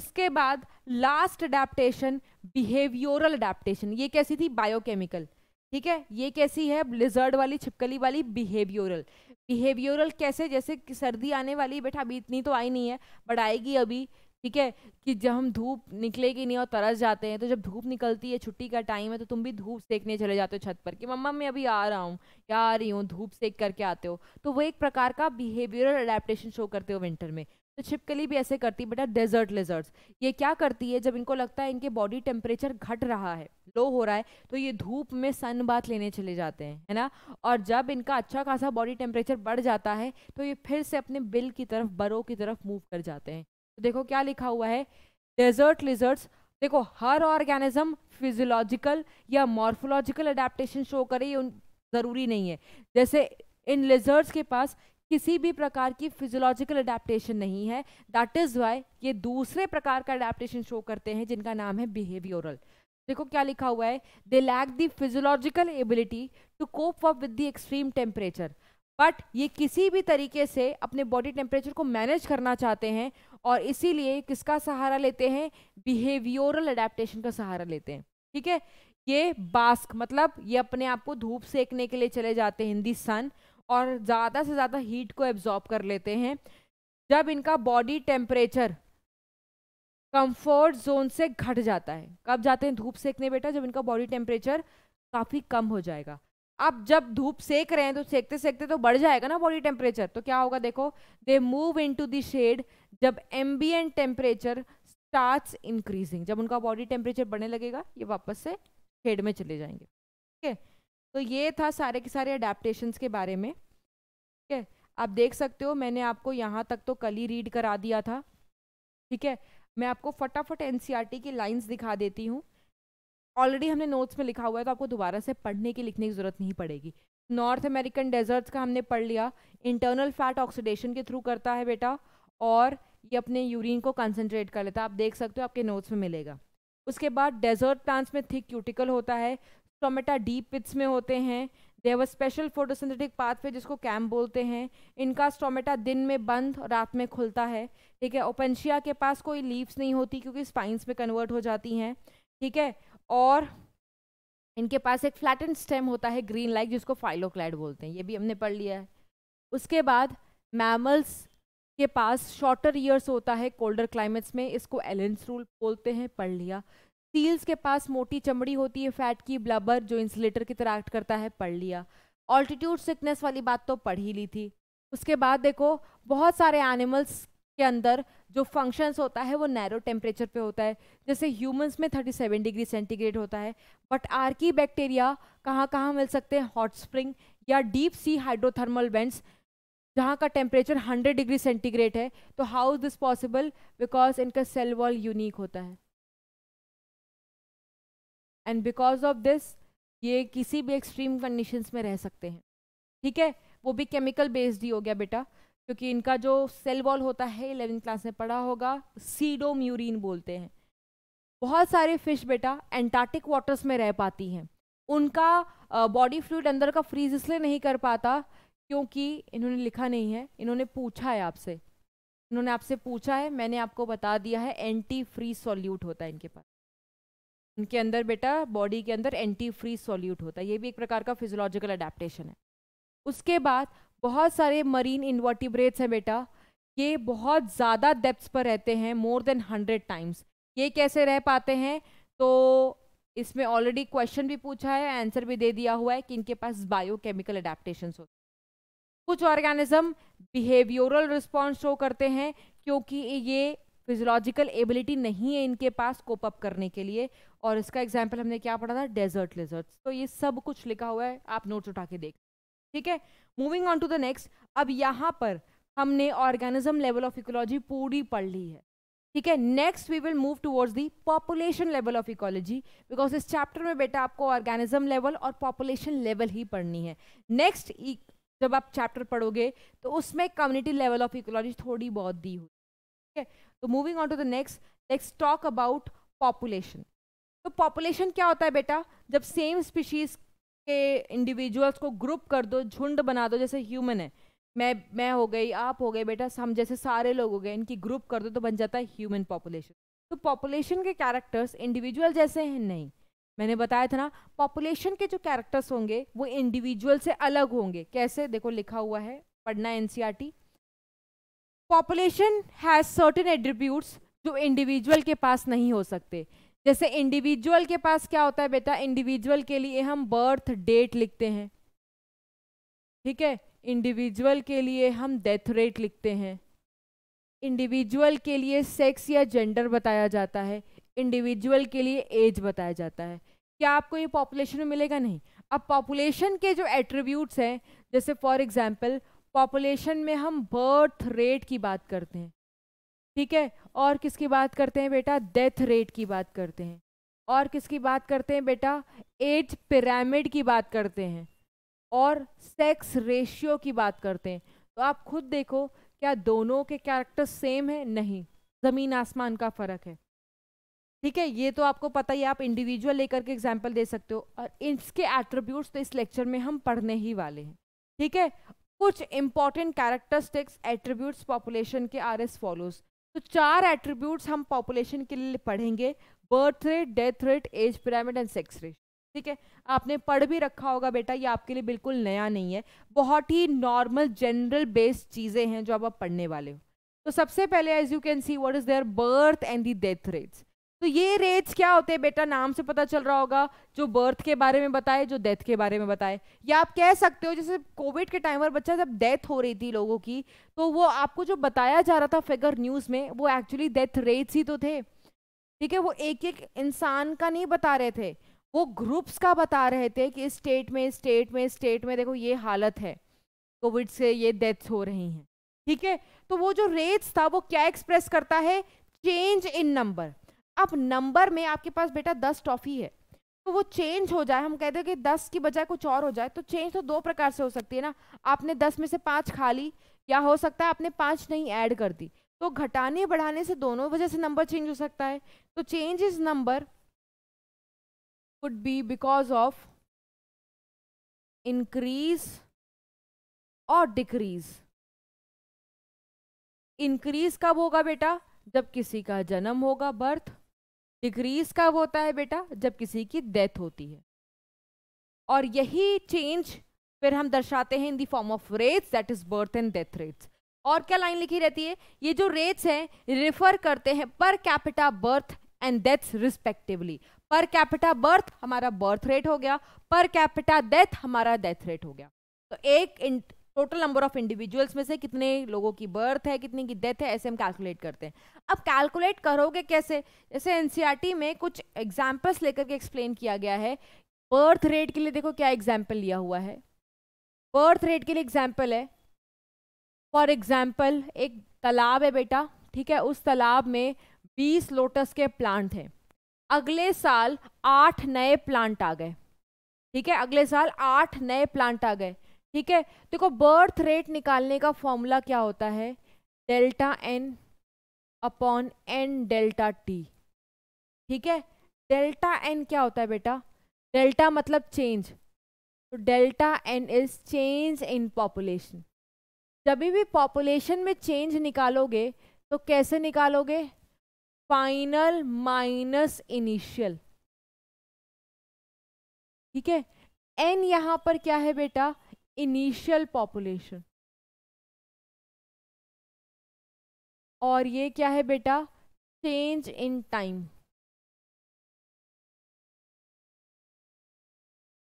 उसके बाद लास्ट अडेप्टेशन बिहेवियोरल अडेप्टेशन ये कैसी थी बायोकेमिकल ठीक है ये कैसी है ब्लिजर्ड वाली छिपकली वाली बिहेवियोरल बिहेवियरल कैसे जैसे सर्दी आने वाली बेटा अभी इतनी तो आई नहीं है बट आएगी अभी ठीक है कि जब हम धूप निकलेगी नहीं और तरस जाते हैं तो जब धूप निकलती है छुट्टी का टाइम है तो तुम भी धूप सेकने चले जाते हो छत पर कि मम्मा मैं अभी आ रहा हूँ या आ रही हूँ धूप सेक करके आते हो तो वो एक प्रकार का बिहेवियरल अडेप्टेशन शो करते हो विंटर में तो छिपकली भी ऐसे करती है बेटा डेजर्ट लेजर्ट्स ये क्या करती है जब इनको लगता है इनके बॉडी टेम्परेचर घट रहा है लो हो रहा है तो ये धूप में सन बात लेने चले जाते हैं है ना और जब इनका अच्छा खासा बॉडी टेम्परेचर बढ़ जाता है तो ये फिर से अपने बिल की तरफ बरों की तरफ मूव कर जाते हैं तो देखो क्या लिखा हुआ है डेजर्ट लिजर्ट्स देखो हर ऑर्गेनिज्म फिजियोलॉजिकल या मॉर्फोलॉजिकल अडेप्टेशन शो करे ये ज़रूरी नहीं है जैसे इन लिजर्ट्स के पास किसी भी प्रकार की फिजियोलॉजिकल अडेप्टेशन नहीं है दैट इज़ वाई ये दूसरे प्रकार का अडेप्टेशन शो करते हैं जिनका नाम है बिहेवियोरल देखो क्या लिखा हुआ है they lack the physiological ability to cope up with the extreme temperature but ये किसी भी तरीके से अपने बॉडी टेम्परेचर को मैनेज करना चाहते हैं और इसीलिए किसका सहारा लेते हैं बिहेवियोरल अडेप्टेशन का सहारा लेते हैं ठीक है ये बास्क मतलब ये अपने आप को धूप सेकने के लिए चले जाते हैं हिंदी सन और ज़्यादा से ज़्यादा हीट को एब्जॉर्ब कर लेते हैं जब इनका बॉडी टेम्परेचर कंफर्ट जोन से घट जाता है कब जाते हैं धूप सेकने बेटा जब इनका बॉडी टेम्परेचर काफ़ी कम हो जाएगा अब जब धूप सेक रहे हैं तो सेकते सेकते तो बढ़ जाएगा ना बॉडी टेम्परेचर तो क्या होगा देखो दे मूव इन टू देड जब एम्बियन टेम्परेचर स्टार्ट इंक्रीजिंग जब उनका बॉडी टेम्परेचर बढ़ने लगेगा ये वापस से शेड में चले जाएंगे ठीक है तो ये था सारे के सारे अडेप्टशंस के बारे में ठीक है आप देख सकते हो मैंने आपको यहाँ तक तो कल ही रीड करा दिया था ठीक है मैं आपको फटाफट एन e की लाइन्स दिखा देती हूँ ऑलरेडी हमने नोट्स में लिखा हुआ है तो आपको दोबारा से पढ़ने की लिखने की ज़रूरत नहीं पड़ेगी नॉर्थ अमेरिकन डेजर्ट्स का हमने पढ़ लिया इंटरनल फैट ऑक्सीडेशन के थ्रू करता है बेटा और ये अपने यूरिन को कंसनट्रेट कर लेता है आप देख सकते हो आपके नोट्स में मिलेगा उसके बाद डेजर्ट प्लांट्स में थिक क्यूटिकल होता है स्टोमेटा डीप पिट्स में होते हैं अ स्पेशल फोटोसिंथेटिक पाथवे जिसको कैम बोलते हैं इनका स्टोमेटा दिन में बंद और रात में खुलता है ठीक है ओपेंशिया के पास कोई लीव्स नहीं होती क्योंकि स्पाइंस में कन्वर्ट हो जाती हैं ठीक है और इनके पास एक फ्लैटन स्टेम होता है ग्रीन लाइक जिसको फाइलोक्लाइड बोलते हैं ये भी हमने पढ़ लिया है उसके बाद मैमल्स के पास शॉर्टर ईयर्स होता है कोल्डर क्लाइमेट्स में इसको एलेंस रूल बोलते हैं पढ़ लिया सील्स के पास मोटी चमड़ी होती है फैट की ब्लबर जो इंसुलेटर की तरह एक्ट करता है पढ़ लिया ऑल्टीट्यूड सिकनेस वाली बात तो पढ़ ही ली थी उसके बाद देखो बहुत सारे एनिमल्स के अंदर जो फंक्शंस होता है वो नैरो टेम्परेचर पे होता है जैसे ह्यूमंस में 37 डिग्री सेंटीग्रेड होता है बट आर्की बैक्टीरिया कहाँ कहाँ मिल सकते हैं हॉट स्प्रिंग या डीप सी हाइड्रोथर्मल वेंट्स जहाँ का टेम्परेचर 100 डिग्री सेंटीग्रेड है तो how is this possible because इनका सेल वॉल यूनिक होता है एंड बिकॉज ऑफ दिस ये किसी भी एक्सट्रीम कंडीशंस में रह सकते हैं ठीक है वो भी केमिकल बेस्ड ही हो गया बेटा क्योंकि इनका जो सेल वॉल होता है इलेवेंथ क्लास में पढ़ा होगा सीडोम्यूरिन बोलते हैं बहुत सारे फिश बेटा एंटार्टिक वाटर्स में रह पाती हैं उनका बॉडी फ्लूड अंदर का फ्रीज इसलिए नहीं कर पाता क्योंकि इन्होंने लिखा नहीं है इन्होंने पूछा है आपसे इन्होंने आपसे पूछा है मैंने आपको बता दिया है एंटी फ्री सॉल्यूट होता है इनके पास उनके अंदर बेटा बॉडी के अंदर एंटी फ्री सॉल्यूट होता है ये भी एक प्रकार का फिजोलॉजिकल अडेप्टेशन है उसके बाद बहुत सारे मरीन इन्वर्टिब्रेट्स हैं बेटा ये बहुत ज़्यादा डेप्थ्स पर रहते हैं मोर देन हंड्रेड टाइम्स ये कैसे रह पाते हैं तो इसमें ऑलरेडी क्वेश्चन भी पूछा है आंसर भी दे दिया हुआ है कि इनके पास बायोकेमिकल अडेप्टेशन होते कुछ ऑर्गेनिज्म बिहेवियोरल रिस्पॉन्स शो करते हैं क्योंकि ये फिजोलॉजिकल एबिलिटी नहीं है इनके पास कोप अप करने के लिए और इसका एग्जाम्पल हमने क्या पढ़ा था डेजर्ट लेजर्ट तो ये सब कुछ लिखा हुआ है आप नोट्स उठा के देख ठीक है moving on to the next अब यहाँ पर हमने ऑर्गेनिज्म लेवल ऑफ इकोलॉजी पूरी पढ़ ली है ठीक है next we will move towards the population level of ecology because इस चैप्टर में बेटा आपको ऑर्गेनिज्म लेवल और पॉपुलेशन लेवल ही पढ़नी है नेक्स्ट e- जब आप चैप्टर पढ़ोगे तो उसमें कम्युनिटी लेवल ऑफ इकोलॉजी थोड़ी बहुत दी हुई ठीक है तो moving on to the next let's talk about population तो पॉपुलेशन क्या होता है बेटा जब सेम स्पीशीज के इंडिविजुअल्स को ग्रुप कर दो झुंड बना दो जैसे ह्यूमन है मैं मैं हो गई आप हो गए बेटा हम जैसे सारे लोग हो गए इनकी ग्रुप कर दो तो बन जाता है ह्यूमन पॉपुलेशन तो पॉपुलेशन के कैरेक्टर्स इंडिविजुअल जैसे हैं नहीं मैंने बताया था ना पॉपुलेशन के जो कैरेक्टर्स होंगे वो इंडिविजुअल से अलग होंगे कैसे देखो लिखा हुआ है पढ़ना an population has certain attributes जो इंडिविजुअल के पास नहीं हो सकते जैसे इंडिविजुअल के पास क्या होता है बेटा इंडिविजुअल के लिए हम बर्थ डेट लिखते हैं ठीक है इंडिविजुअल के लिए हम डेथ रेट लिखते हैं इंडिविजुअल के लिए सेक्स या जेंडर बताया जाता है इंडिविजुअल के लिए एज बताया जाता है क्या आपको ये पॉपुलेशन में मिलेगा नहीं अब पॉपुलेशन के जो एट्रीब्यूट्स हैं जैसे फॉर एग्जांपल पॉपुलेशन में हम बर्थ रेट की बात करते हैं ठीक है और किसकी बात करते हैं बेटा डेथ रेट की बात करते हैं और किसकी बात करते हैं बेटा एज पिरामिड की बात करते हैं और सेक्स रेशियो की बात करते हैं तो आप खुद देखो क्या दोनों के कैरेक्टर सेम है नहीं ज़मीन आसमान का फ़र्क है ठीक है ये तो आपको पता ही आप इंडिविजुअल लेकर के एग्जाम्पल दे सकते हो और इसके एट्रीब्यूट्स तो इस लेक्चर में हम पढ़ने ही वाले हैं ठीक है कुछ इंपॉर्टेंट कैरेक्टरिस्टिक्स एट्रीब्यूट्स पॉपुलेशन के आर एस फॉलोज तो चार एट्रीब्यूट्स हम पॉपुलेशन के लिए पढ़ेंगे birth rate death rate age pyramid and sex rate ठीक है आपने पढ़ भी रखा होगा बेटा ये आपके लिए बिल्कुल नया नहीं है बहुत ही नॉर्मल जनरल बेस्ड चीज़ें हैं जो आप पढ़ने वाले हो तो सबसे पहले as you can see what is their birth and the death rates तो ये रेट्स क्या होते हैं बेटा नाम से पता चल रहा होगा जो बर्थ के बारे में बताए जो डेथ के बारे में बताए या आप कह सकते हो जैसे कोविड के टाइम पर बच्चा जब डेथ हो रही थी लोगों की तो वो आपको जो बताया जा रहा था फिगर न्यूज़ में वो एक्चुअली डेथ रेट्स ही तो थे ठीक है वो एक एक इंसान का नहीं बता रहे थे वो ग्रुप्स का बता रहे थे कि स्टेट में स्टेट में स्टेट में देखो ये हालत है कोविड से ये डेथ हो रही हैं ठीक है तो वो जो रेट्स था वो क्या एक्सप्रेस करता है चेंज इन नंबर अब नंबर में आपके पास बेटा दस टॉफी है तो वो चेंज हो जाए हम कहते हैं कि दस की बजाय कुछ और हो जाए तो चेंज तो दो प्रकार से हो सकती है ना आपने दस में से पाँच खा ली या हो सकता है आपने पाँच नहीं ऐड कर दी तो घटाने बढ़ाने से दोनों वजह से नंबर चेंज हो सकता है तो change is number could be because of increase और डिक्रीज इंक्रीज कब होगा बेटा जब किसी का जन्म होगा बर्थ डिक्रीज कब होता है बेटा जब किसी की डेथ होती है और यही चेंज फिर हम दर्शाते हैं in the form of rates that is birth and death rates और क्या लाइन लिखी रहती है ये जो रेट्स हैं रिफर करते हैं per capita birth and deaths respectively per capita birth हमारा बर्थ रेट हो गया पर कैपिटा डेथ हमारा डेथ रेट हो गया तो एक टोटल नंबर ऑफ इंडिविजुअल्स में से कितने लोगों की बर्थ है कितने की डेथ है ऐसे हम कैलकुलेट करते हैं अब कैलकुलेट करोगे कैसे जैसे एन e में कुछ एग्जाम्पल्स लेकर के एक्सप्लेन किया गया है बर्थ रेट के लिए देखो क्या एग्जाम्पल लिया हुआ है बर्थ रेट के लिए एग्जाम्पल है फॉर एग्जाम्पल एक तालाब है बेटा ठीक है उस तालाब में 20 लोटस के प्लांट हैं अगले साल आठ नए प्लांट आ गए ठीक है अगले साल आठ नए प्लांट आ गए ठीक है देखो बर्थ रेट निकालने का फॉर्मूला क्या होता है delta N upon N delta T ठीक है डेल्टा एन क्या होता है बेटा डेल्टा मतलब चेंज तो delta N is change in population जब भी पॉपुलेशन में चेंज निकालोगे तो कैसे निकालोगे फाइनल माइनस इनिशियल ठीक है एन यहाँ पर क्या है बेटा इनिशियल पॉपुलेशन और ये क्या है बेटा चेंज इन टाइम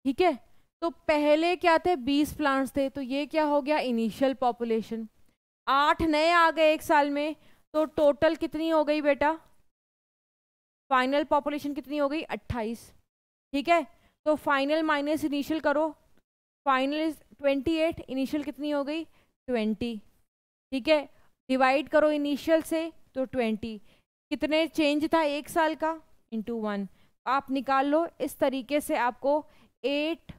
ठीक है तो पहले क्या थे 20 प्लांट्स थे तो ये क्या हो गया इनिशियल पॉपुलेशन आठ नए आ गए एक साल में तो टोटल कितनी हो गई बेटा फाइनल पॉपुलेशन कितनी हो गई 28 ठीक है तो फाइनल माइनस इनिशियल करो final is twenty eight initial कितनी हो गई ट्वेंटी ठीक है डिवाइड करो इनिशियल से तो ट्वेंटी कितने चेंज था एक साल का इंटू वन आप निकाल लो इस तरीके से आपको एट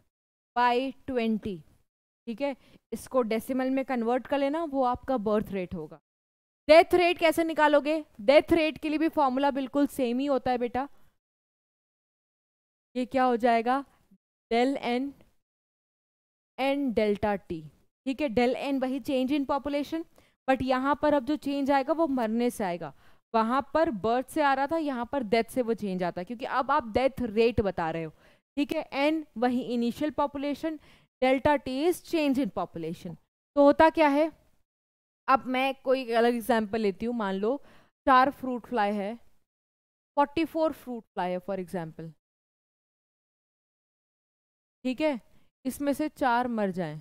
बाई ट्वेंटी ठीक है इसको डेसिमल में कन्वर्ट कर लेना वो आपका बर्थ रेट होगा डेथ रेट कैसे निकालोगे डेथ रेट के लिए भी फॉर्मूला बिल्कुल सेम ही होता है बेटा ये क्या हो जाएगा del N N delta T ठीक है डेल एन वही चेंज इन पॉपुलेशन बट यहाँ पर अब जो चेंज आएगा वो मरने से आएगा वहाँ पर बर्थ से आ रहा था यहाँ पर डेथ से वो चेंज आता है क्योंकि अब आप डेथ रेट बता रहे हो ठीक है एन वही initial population delta T is change in population तो होता क्या है अब मैं कोई अलग एग्जाम्पल लेती हूँ मान लो चार फ्रूट फ्लाई है फोर्टी फोर फ्रूट फ्लाई है फॉर एग्जाम्पल ठीक है इसमें से चार मर जाएं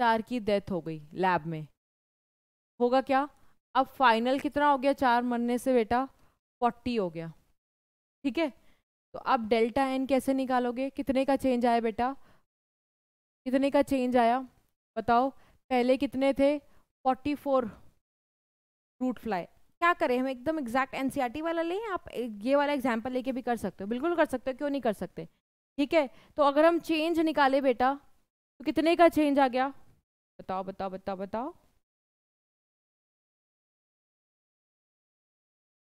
चार की डेथ हो गई लैब में होगा क्या अब फाइनल कितना हो गया चार मरने से बेटा फोर्टी हो गया ठीक है तो अब डेल्टा एन कैसे निकालोगे कितने का चेंज आया बेटा कितने का चेंज आया बताओ पहले कितने थे फोर्टी फोर रूट फ्लाई क्या करें हम एकदम एग्जैक्ट एनसीईआरटी e वाला लें आप ये वाला एग्जाम्पल लेके भी कर सकते हो बिल्कुल कर सकते हो क्यों नहीं कर सकते ठीक है तो अगर हम चेंज निकाले बेटा तो कितने का चेंज आ गया बताओ बताओ बताओ बताओ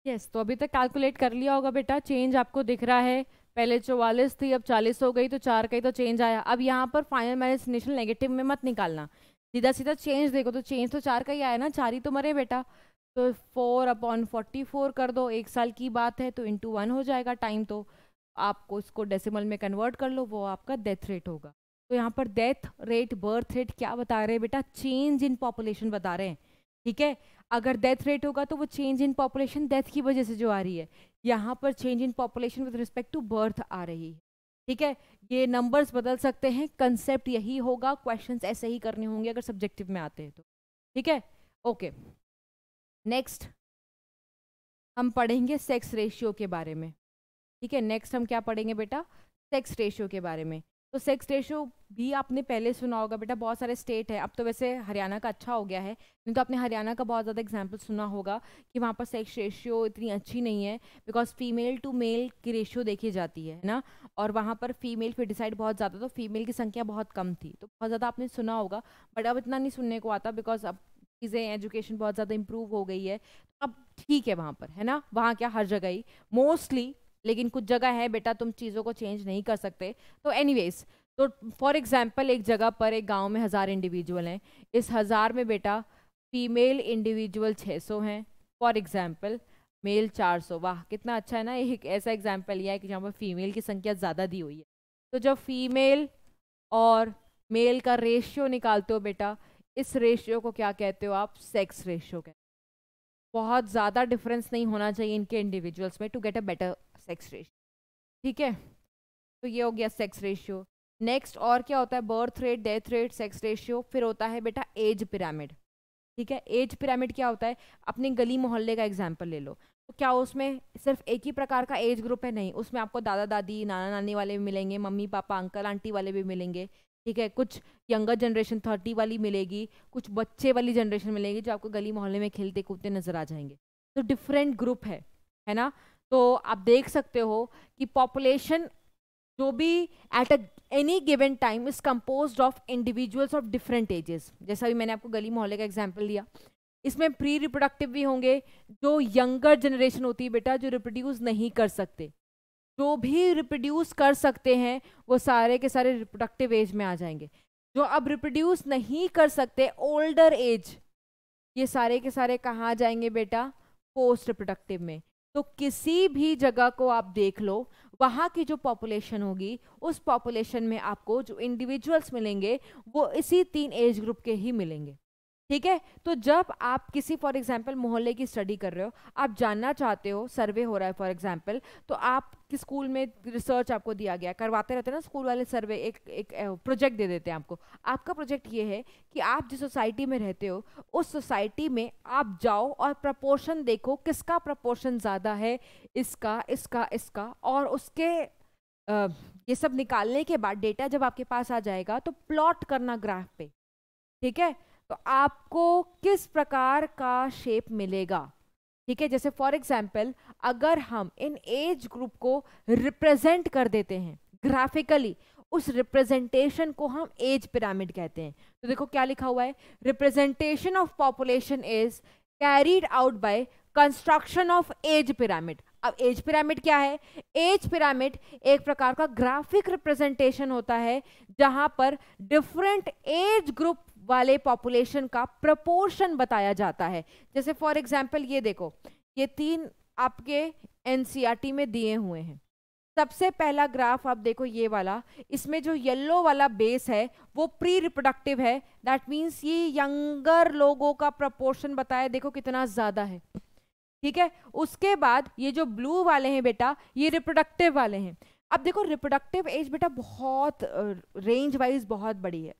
यस yes, तो अभी तक कैलकुलेट कर लिया होगा बेटा चेंज आपको दिख रहा है पहले चौवालीस थी अब चालीस हो गई तो चार का ही तो चेंज आया अब यहाँ पर फाइनल माइनस इनिशियल नेगेटिव में मत निकालना सीधा सीधा चेंज देखो तो चेंज तो चार का ही आया ना चार ही तो मरे बेटा तो फोर अपॉन फोर्टी फोर कर दो एक साल की बात है तो इंटू वन हो जाएगा टाइम तो आपको इसको डेसिमल में कन्वर्ट कर लो वो आपका डेथ रेट होगा तो यहाँ पर डेथ रेट बर्थ रेट क्या बता रहे हैं बेटा चेंज इन पॉपुलेशन बता रहे हैं ठीक है अगर डेथ रेट होगा तो वो चेंज इन पॉपुलेशन डेथ की वजह से जो आ रही है यहाँ पर change in population with respect to birth आ रही है ठीक है ये नंबर्स बदल सकते हैं कंसेप्ट यही होगा क्वेश्चन ऐसे ही करने होंगे अगर सब्जेक्टिव में आते हैं तो ठीक है ओके नेक्स्ट हम पढ़ेंगे सेक्स रेशियो के बारे में ठीक है नेक्स्ट हम क्या पढ़ेंगे बेटा सेक्स रेशियो के बारे में तो सेक्स रेशियो भी आपने पहले सुना होगा बेटा बहुत सारे स्टेट है अब तो वैसे हरियाणा का अच्छा हो गया है नहीं तो आपने हरियाणा का बहुत ज़्यादा एग्जाम्पल सुना होगा कि वहाँ पर सेक्स रेशियो इतनी अच्छी नहीं है बिकॉज फीमेल टू मेल की रेशियो देखी जाती है ना और वहाँ पर फीमेल फेटिसाइड बहुत ज़्यादा तो फीमेल की संख्या बहुत कम थी तो बहुत ज़्यादा आपने सुना होगा बट अब इतना नहीं सुनने को आता बिकॉज अब चीज़ें एजुकेशन बहुत ज़्यादा इम्प्रूव हो गई है अब ठीक है वहाँ पर है ना वहाँ क्या हर जगह ही मोस्टली लेकिन कुछ जगह है बेटा तुम चीज़ों को चेंज नहीं कर सकते तो एनीवेज तो फॉर एग्जांपल एक जगह पर एक गांव में हज़ार इंडिविजुअल हैं इस हज़ार में बेटा फीमेल इंडिविजुअल 600 हैं फॉर एग्जांपल मेल 400 वाह कितना अच्छा है ना एक ऐसा एग्जांपल लिया है कि जहाँ पर फीमेल की संख्या ज़्यादा दी हुई है तो जब फीमेल और मेल का रेशियो निकालते हो बेटा इस रेशियो को क्या कहते हो आप सेक्स रेशियो कहते हो बहुत ज़्यादा डिफरेंस नहीं होना चाहिए इनके इंडिविजुअल्स में to get a better sex ratio ठीक है तो ये हो गया सेक्स रेशियो नेक्स्ट और क्या होता है birth rate death rate sex ratio फिर होता है बेटा एज पिरामिड ठीक है एज पिरामिड क्या होता है अपने गली मोहल्ले का एग्जाम्पल ले लो तो क्या उसमें सिर्फ एक ही प्रकार का एज ग्रुप है नहीं उसमें आपको दादा दादी नाना नानी वाले भी मिलेंगे मम्मी पापा अंकल आंटी वाले भी मिलेंगे ठीक है कुछ यंगर जनरेशन थर्टी वाली मिलेगी कुछ बच्चे वाली जनरेशन मिलेगी जो आपको गली मोहल्ले में खेलते कूदते नजर आ जाएंगे तो डिफरेंट ग्रुप है है ना तो आप देख सकते हो कि पॉपुलेशन जो भी at a any given time is compose of individuals of different ages जैसा भी मैंने आपको गली मोहल्ले का एग्जाम्पल दिया इसमें प्री रिप्रोडक्टिव भी होंगे जो यंगर जनरेशन होती है बेटा जो रिप्रोड्यूस नहीं कर सकते जो भी रिप्रोड्यूस कर सकते हैं वो सारे के सारे रिप्रोडक्टिव एज में आ जाएंगे जो अब रिप्रोड्यूस नहीं कर सकते ओल्डर एज ये सारे के सारे कहाँ जाएंगे बेटा पोस्ट रिप्रोडक्टिव में तो किसी भी जगह को आप देख लो वहाँ की जो पॉपुलेशन होगी उस पॉपुलेशन में आपको जो इंडिविजुअल्स मिलेंगे वो इसी तीन एज ग्रुप के ही मिलेंगे ठीक है तो जब आप किसी फॉर एग्जाम्पल मोहल्ले की स्टडी कर रहे हो आप जानना चाहते हो सर्वे हो रहा है फॉर एग्जाम्पल तो आप कि स्कूल में रिसर्च आपको दिया गया करवाते रहते हैं ना स्कूल वाले सर्वे एक एक प्रोजेक्ट दे देते हैं आपको आपका प्रोजेक्ट ये है कि आप जिस सोसाइटी में रहते हो उस सोसाइटी में आप जाओ और प्रपोर्शन देखो किसका प्रपोर्शन ज़्यादा है इसका इसका इसका और उसके आ, ये सब निकालने के बाद डेटा जब आपके पास आ जाएगा तो प्लॉट करना ग्राफ पे ठीक है तो आपको किस प्रकार का शेप मिलेगा ठीक है जैसे फॉर एग्जाम्पल अगर हम इन एज ग्रुप को रिप्रेजेंट कर देते हैं ग्राफिकली उस रिप्रेजेंटेशन को हम एज पिरामिड कहते हैं तो देखो क्या लिखा हुआ है representation of population is carried out by construction of age pyramid अब एज पिरामिड क्या है एज पिरामिड एक प्रकार का ग्राफिक रिप्रेजेंटेशन होता है जहां पर डिफरेंट एज ग्रुप वाले पॉपुलेशन का प्रपोर्शन बताया जाता है जैसे फॉर एग्जाम्पल ये देखो ये तीन आपके एन e में दिए हुए हैं सबसे पहला ग्राफ आप देखो ये वाला इसमें जो येलो वाला बेस है वो प्री रिप्रोडक्टिव है दैट मीन्स ये यंगर लोगों का प्रपोर्शन बताया देखो कितना ज़्यादा है ठीक है उसके बाद ये जो ब्लू वाले हैं बेटा ये रिप्रोडक्टिव वाले हैं अब देखो रिप्रोडक्टिव एज बेटा बहुत रेंज वाइज बहुत बड़ी है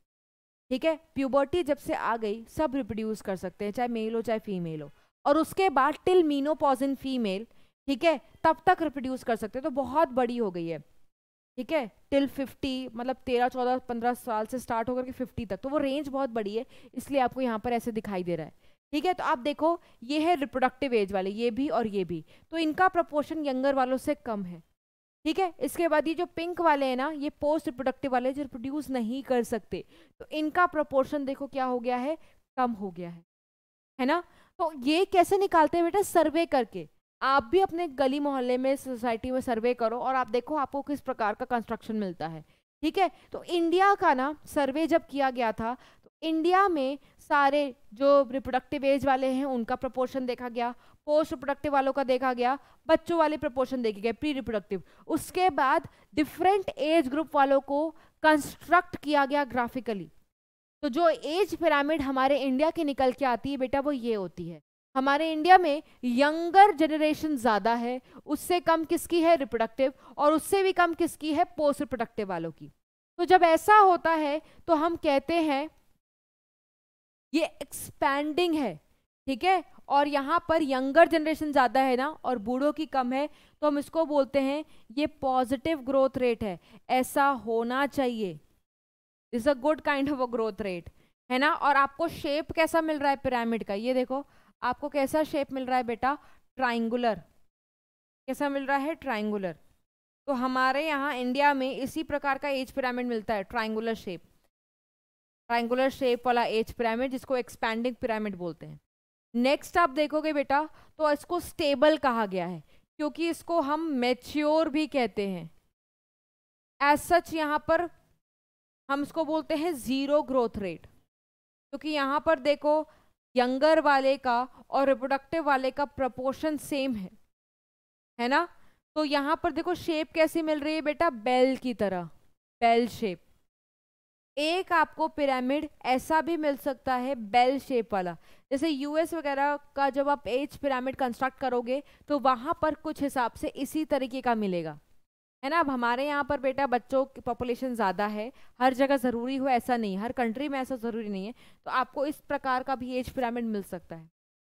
ठीक है प्यूबर्टी जब से आ गई सब रिप्रोड्यूस कर सकते हैं चाहे मेल हो चाहे फीमेल हो और उसके बाद टिल मीनोपॉज इन फीमेल ठीक है तब तक रिप्रोड्यूस कर सकते हैं तो बहुत बड़ी हो गई है ठीक है टिल 50 मतलब 13 14 15 साल से स्टार्ट होकर के 50 तक तो वो रेंज बहुत बड़ी है इसलिए आपको यहाँ पर ऐसे दिखाई दे रहा है ठीक है तो आप देखो ये है रिप्रोडक्टिव एज वाले ये भी और ये भी तो इनका प्रपोर्शन यंगर वालों से कम है ठीक है इसके बाद ये जो पिंक वाले हैं ना ये पोस्ट रिप्रोडक्टिव वाले जो रिप्रोड्यूस नहीं कर सकते तो इनका प्रोपोर्शन देखो क्या हो गया है कम हो गया है है ना तो ये कैसे निकालते हैं बेटा सर्वे करके आप भी अपने गली मोहल्ले में सोसाइटी में सर्वे करो और आप देखो आपको किस प्रकार का कंस्ट्रक्शन मिलता है ठीक है तो इंडिया का ना सर्वे जब किया गया था तो इंडिया में सारे जो रिप्रोडक्टिव एज वाले हैं उनका प्रपोर्शन देखा गया पोस्ट रिप्रोडक्टिव वालों का देखा गया बच्चों वाले प्रपोर्शन देखे गए प्री रिप्रोडक्टिव उसके बाद डिफरेंट एज ग्रुप वालों को कंस्ट्रक्ट किया गया ग्राफिकली तो जो एज पिरामिड हमारे इंडिया की निकल के आती है बेटा वो ये होती है हमारे इंडिया में यंगर जनरेशन ज़्यादा है उससे कम किसकी है रिप्रोडक्टिव और उससे भी कम किसकी है पोस्ट रिप्रोडक्टिव वालों की तो जब ऐसा होता है तो हम कहते हैं ये एक्सपैंडिंग है ठीक है और यहाँ पर यंगर जनरेशन ज़्यादा है ना और बूढ़ों की कम है तो हम इसको बोलते हैं ये पॉजिटिव ग्रोथ रेट है ऐसा होना चाहिए is a good kind of a growth rate है ना और आपको शेप कैसा मिल रहा है पिरामिड का ये देखो आपको कैसा शेप मिल रहा है बेटा ट्राइंगुलर कैसा मिल रहा है ट्राइंगुलर तो हमारे यहाँ इंडिया में इसी प्रकार का एज पिरामिड मिलता है ट्राइंगुलर शेप ट्राइंगुलर शेप वाला एज पिरामिड जिसको एक्सपैंडिंग पिरामिड बोलते हैं नेक्स्ट आप देखोगे बेटा तो इसको स्टेबल कहा गया है क्योंकि इसको हम मेच्योर भी कहते हैं एज सच यहाँ पर हम इसको बोलते हैं ज़ीरो ग्रोथ रेट क्योंकि यहाँ पर देखो यंगर वाले का और रिप्रोडक्टिव वाले का प्रपोर्शन सेम है है ना तो यहाँ पर देखो शेप कैसी मिल रही है बेटा बेल की तरह बेल शेप एक आपको पिरामिड ऐसा भी मिल सकता है बेल शेप वाला जैसे यूएस वगैरह का जब आप एज पिरामिड कंस्ट्रक्ट करोगे तो वहाँ पर कुछ हिसाब से इसी तरीके का मिलेगा है ना अब हमारे यहाँ पर बेटा बच्चों की पॉपुलेशन ज़्यादा है हर जगह ज़रूरी हो ऐसा नहीं हर कंट्री में ऐसा ज़रूरी नहीं है तो आपको इस प्रकार का भी एज पिरामिड मिल सकता है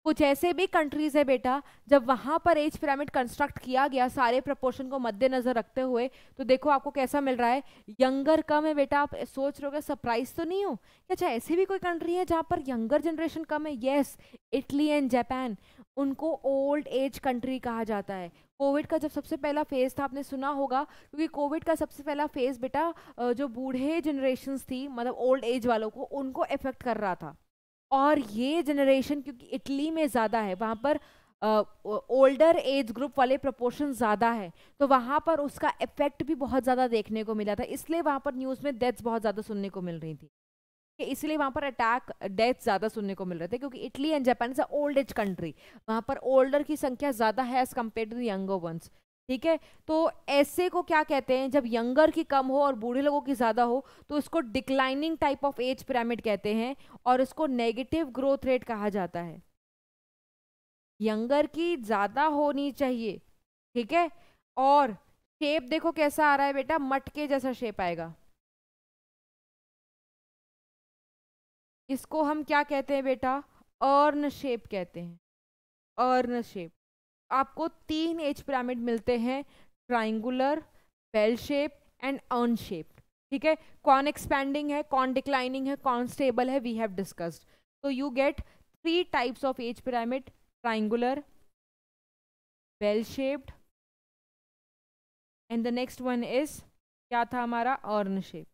कुछ ऐसे भी कंट्रीज़ है बेटा जब वहाँ पर एज पिरामिड कंस्ट्रक्ट किया गया सारे प्रपोर्शन को मद्देनजर रखते हुए तो देखो आपको कैसा मिल रहा है यंगर कम है बेटा आप सोच रहे हो सरप्राइज तो नहीं हो अच्छा ऐसी भी कोई कंट्री है जहाँ पर यंगर जनरेशन कम है येस इटली एंड जापान उनको ओल्ड एज कंट्री कहा जाता है कोविड का जब सबसे पहला फेज़ था आपने सुना होगा क्योंकि कोविड का सबसे पहला फेज़ बेटा जो बूढ़े जनरेशन थी मतलब ओल्ड एज वालों को उनको इफेक्ट कर रहा था और ये जनरेशन क्योंकि इटली में ज़्यादा है वहाँ पर ओल्डर एज ग्रुप वाले प्रपोर्शन ज़्यादा है तो वहाँ पर उसका इफेक्ट भी बहुत ज़्यादा देखने को मिला था इसलिए वहाँ पर न्यूज़ में डेथ्स बहुत ज़्यादा सुनने को मिल रही थी इसलिए वहाँ पर अटैक डेथ ज़्यादा सुनने को मिल रहे थे क्योंकि Italy and Japan is a old age country वहाँ पर ओल्डर की संख्या ज़्यादा है as compare to younger ones ठीक है तो ऐसे को क्या कहते हैं जब यंगर की कम हो और बूढ़े लोगों की ज़्यादा हो तो इसको declining type of age pyramid कहते हैं और इसको नेगेटिव ग्रोथ रेट कहा जाता है यंगर की ज़्यादा होनी चाहिए ठीक है और शेप देखो कैसा आ रहा है बेटा मटके जैसा शेप आएगा इसको हम क्या कहते हैं बेटा अर्न शेप कहते हैं अर्न शेप आपको तीन एज पिरामिड मिलते हैं triangular bell shape and urn shape ठीक है कौन एक्सपेंडिंग है कौन डिक्लाइनिंग है कौन स्टेबल है वी हैव डिस्कस्ड तो you get three types of age pyramid triangular bell shaped and the next one is क्या था हमारा अर्न शेप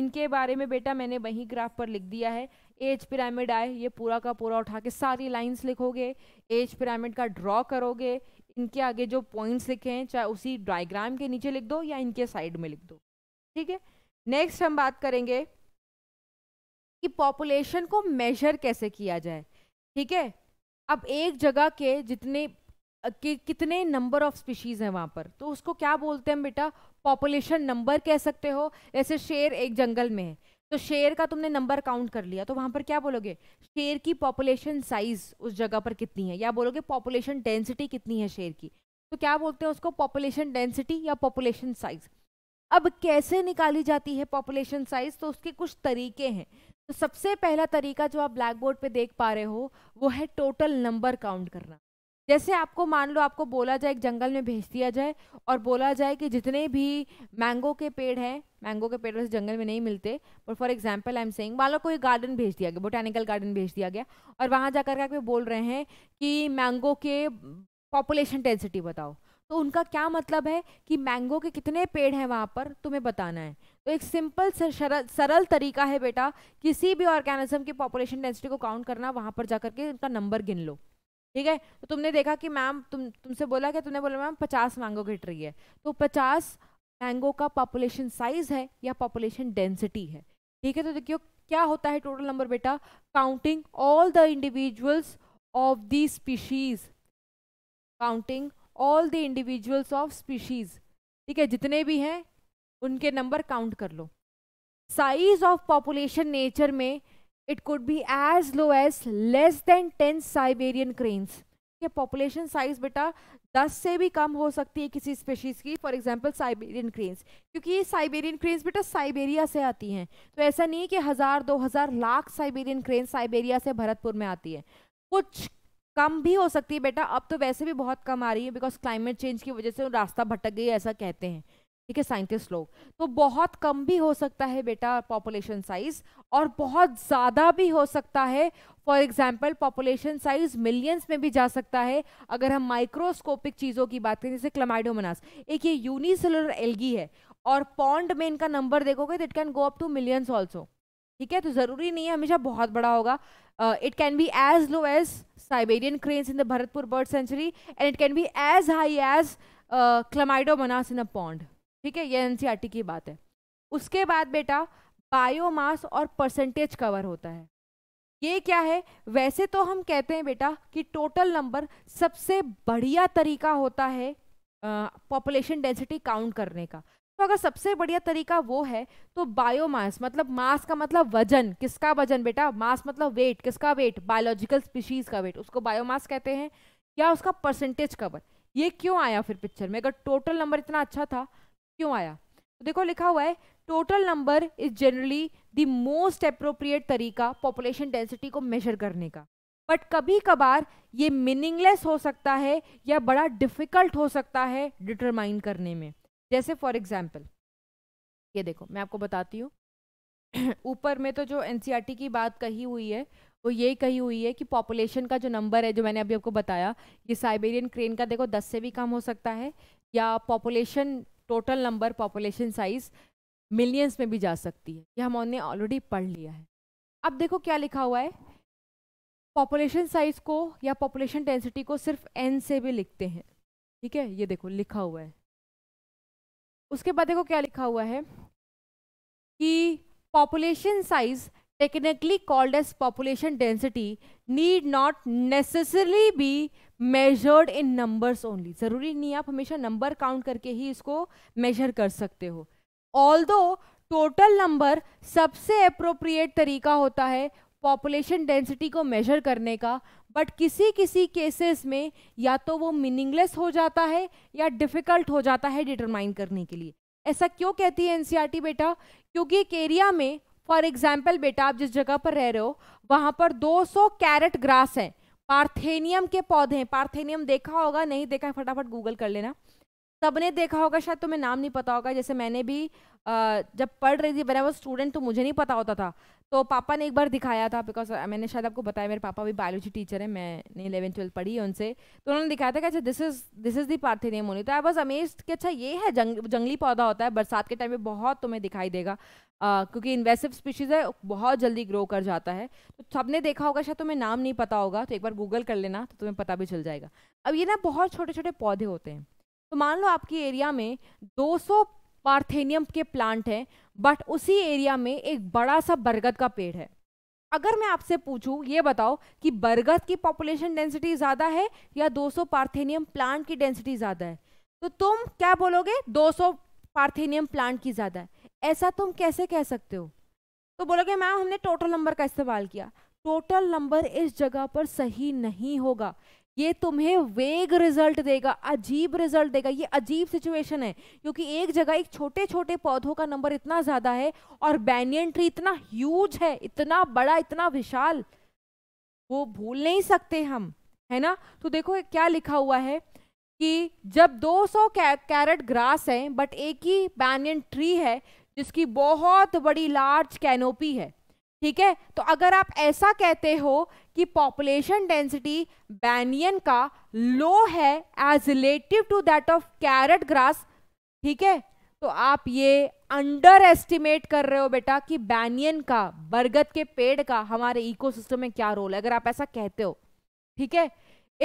इनके बारे में बेटा मैंने वही ग्राफ पर लिख दिया है एज पिरामिड आए ये पूरा का पूरा उठा के सारी लाइंस लिखोगे एज पिरामिड का ड्रॉ करोगे इनके आगे जो पॉइंट्स लिखे हैं चाहे उसी डायग्राम के नीचे लिख दो या इनके साइड में लिख दो ठीक है नेक्स्ट हम बात करेंगे कि पॉपुलेशन को मेजर कैसे किया जाए ठीक है अब एक जगह के जितने कि, कितने नंबर ऑफ स्पीशीज़ हैं वहाँ पर तो उसको क्या बोलते हैं बेटा पॉपुलेशन नंबर कह सकते हो जैसे शेर एक जंगल में है तो शेर का तुमने नंबर काउंट कर लिया तो वहां पर क्या बोलोगे शेर की पॉपुलेशन साइज उस जगह पर कितनी है या बोलोगे पॉपुलेशन डेंसिटी कितनी है शेर की तो क्या बोलते हैं उसको पॉपुलेशन डेंसिटी या पॉपुलेशन साइज अब कैसे निकाली जाती है पॉपुलेशन साइज तो उसके कुछ तरीके हैं तो सबसे पहला तरीका जो आप ब्लैक बोर्ड पर देख पा रहे हो वो है टोटल नंबर काउंट करना जैसे आपको मान लो आपको बोला जाए एक जंगल में भेज दिया जाए और बोला जाए कि जितने भी मैंगो के पेड़ हैं मैंगो के पेड़ वैसे जंगल में नहीं मिलते but for example I am saying मान लो कोई गार्डन भेज दिया गया बोटैनिकल गार्डन भेज दिया गया और वहाँ जा कर के बोल रहे हैं कि मैंगो के पॉपुलेशन डेंसिटी बताओ तो उनका क्या मतलब है कि मैंगो के कितने पेड़ हैं वहाँ पर तुम्हें बताना है तो एक सिंपल सरल सरल तरीका है बेटा किसी भी ऑर्गेनिज्म की पॉपुलेशन डेंसिटी को काउंट करना वहाँ पर जाकर के उनका नंबर गिन लो ठीक है तो तुमने देखा कि मैम तुम तुमसे बोला क्या तुमने बोला मैम पचास मैंगो की रही है तो पचास मैंगो का पॉपुलेशन साइज है या पॉपुलेशन डेंसिटी है ठीक है तो देखियो क्या होता है टोटल नंबर बेटा counting all the individuals of the species counting all the individuals of species ठीक है जितने भी हैं उनके नंबर काउंट कर लो साइज ऑफ पॉपुलेशन नेचर में it could be as low as less than ten Siberian cranes ये पॉपुलेशन साइज बेटा दस से भी कम हो सकती है किसी स्पेशीज की फॉर एग्जाम्पल साइबेरियन क्रेन्स क्योंकि ये साइबेरियन क्रेन्स बेटा साइबेरिया से आती हैं तो ऐसा नहीं है कि हज़ार दो हज़ार लाख साइबेरियन क्रेन साइबेरिया से भरतपुर में आती है कुछ कम भी हो सकती है बेटा अब तो वैसे भी बहुत कम आ रही है बिकॉज क्लाइमेट चेंज की वजह से रास्ता भटक गई ऐसा कहते हैं ठीक है साइंटिस्ट लोग तो बहुत कम भी हो सकता है बेटा पॉपुलेशन साइज और बहुत ज़्यादा भी हो सकता है for example population size millions में भी जा सकता है अगर हम माइक्रोस्कोपिक चीज़ों की बात करें जैसे क्लमाइडोमनास एक ये यूनिसेलर एलगी है और पॉन्ड में इनका नंबर देखोगे तो it can go up to millions also ठीक है तो ज़रूरी नहीं है हमेशा बहुत बड़ा होगा it can be as low as Siberian cranes in the Bharatpur bird sanctuary and it can be as high as chlamydomonas in a pond ठीक है ये एनसीईआरटी e की बात है उसके बाद बेटा बायोमास और परसेंटेज कवर होता है ये क्या है वैसे तो हम कहते हैं बेटा कि टोटल नंबर सबसे बढ़िया तरीका होता है पॉपुलेशन डेंसिटी काउंट करने का तो अगर सबसे बढ़िया तरीका वो है तो बायोमास मतलब मास का मतलब वजन किसका वजन बेटा मास मतलब वेट किसका वेट बायोलॉजिकल स्पीशीज का वेट उसको बायोमास कहते हैं या उसका परसेंटेज कवर ये क्यों आया फिर पिक्चर में अगर टोटल नंबर इतना अच्छा था क्यों आया तो देखो लिखा हुआ है total number is generally the most appropriate तरीका पॉपुलेशन डेंसिटी को मेजर करने का बट कभी कभार ये मीनिंगलेस हो सकता है या बड़ा डिफिकल्ट हो सकता है डिटरमाइन करने में जैसे फॉर एग्जाम्पल ये देखो मैं आपको बताती हूँ ऊपर में तो जो एन e की बात कही हुई है वो यही कही हुई है कि पॉपुलेशन का जो नंबर है जो मैंने अभी आपको बताया ये साइबेरियन क्रेन का देखो दस से भी कम हो सकता है या population total number population size millions में भी जा सकती है यह हमने ऑलरेडी पढ़ लिया है अब देखो क्या लिखा हुआ है पॉपुलेशन साइज को या पॉपुलेशन डेंसिटी को सिर्फ एन से भी लिखते हैं ठीक है ये देखो लिखा हुआ है उसके बाद देखो क्या लिखा हुआ है कि population size technically called as population density need not necessarily be measured in numbers only ज़रूरी नहीं आप हमेशा number count करके ही इसको measure कर सकते हो although total number सबसे appropriate तरीका होता है पॉपुलेशन डेंसिटी को मेजर करने का बट किसी किसी केसेस में या तो वो मीनिंगलेस हो जाता है या डिफ़िकल्ट हो जाता है डिटरमाइन करने के लिए ऐसा क्यों कहती है एनसीईआरटी बेटा क्योंकि एक एरिया में फॉर एग्जाम्पल बेटा आप जिस जगह पर रह रहे हो वहां पर 200 कैरेट ग्रास है पार्थेनियम के पौधे हैं पार्थेनियम देखा होगा नहीं देखा फटाफट गूगल कर लेना सबने देखा होगा शायद तुम्हें नाम नहीं पता होगा जैसे मैंने भी जब पढ़ रही थी बना वो स्टूडेंट तो मुझे नहीं पता होता था तो पापा ने एक बार दिखाया था बिकॉज मैंने शायद आपको बताया मेरे पापा भी बायोलॉजी टीचर है मैंने इलेवन ट्वेल्थ पढ़ी है उनसे तो उन्होंने दिखाया था कि अच्छा this is this is the parthenium होनी तो आई वॉज अमेज कि अच्छा ये है जंग, जंगली पौधा होता है बरसात के टाइम में बहुत तुम्हें दिखाई देगा आ, क्योंकि इन्वेसिव स्पीशीज़ है बहुत जल्दी ग्रो कर जाता है तो सबने देखा होगा शायद तुम्हें नाम नहीं पता होगा तो एक बार गूगल कर लेना तो तुम्हें पता भी चल जाएगा अब ये ना बहुत छोटे छोटे पौधे होते हैं तो मान लो आपकी एरिया में 200 पार्थेनियम के प्लांट हैं बट उसी एरिया में एक बड़ा सा बरगद का पेड़ है अगर मैं आपसे पूछूं ये बताओ कि बरगद की पॉपुलेशन डेंसिटी ज़्यादा है या 200 पार्थेनियम प्लांट की डेंसिटी ज़्यादा है तो तुम क्या बोलोगे 200 पार्थेनियम प्लांट की ज़्यादा है ऐसा तुम कैसे कह सकते हो तो बोलोगे मैम हमने टोटल नंबर का इस्तेमाल किया टोटल नंबर इस जगह पर सही नहीं होगा ये तुम्हें वेग रिजल्ट देगा अजीब रिजल्ट देगा ये अजीब सिचुएशन है क्योंकि एक जगह एक छोटे छोटे पौधों का नंबर इतना ज़्यादा है और बैनियन ट्री इतना ह्यूज है इतना बड़ा इतना विशाल वो भूल नहीं सकते हम है ना तो देखो क्या लिखा हुआ है कि जब 200 कैरेट ग्रास है बट एक ही बैनियन ट्री है जिसकी बहुत बड़ी लार्ज कैनोपी है ठीक है तो अगर आप ऐसा कहते हो कि पॉपुलेशन डेंसिटी बैनियन का लो है as relative to that of carrot grass ठीक है तो आप ये अंडर एस्टिमेट कर रहे हो बेटा कि बैनियन का बरगद के पेड़ का हमारे इकोसिस्टम में क्या रोल है अगर आप ऐसा कहते हो ठीक है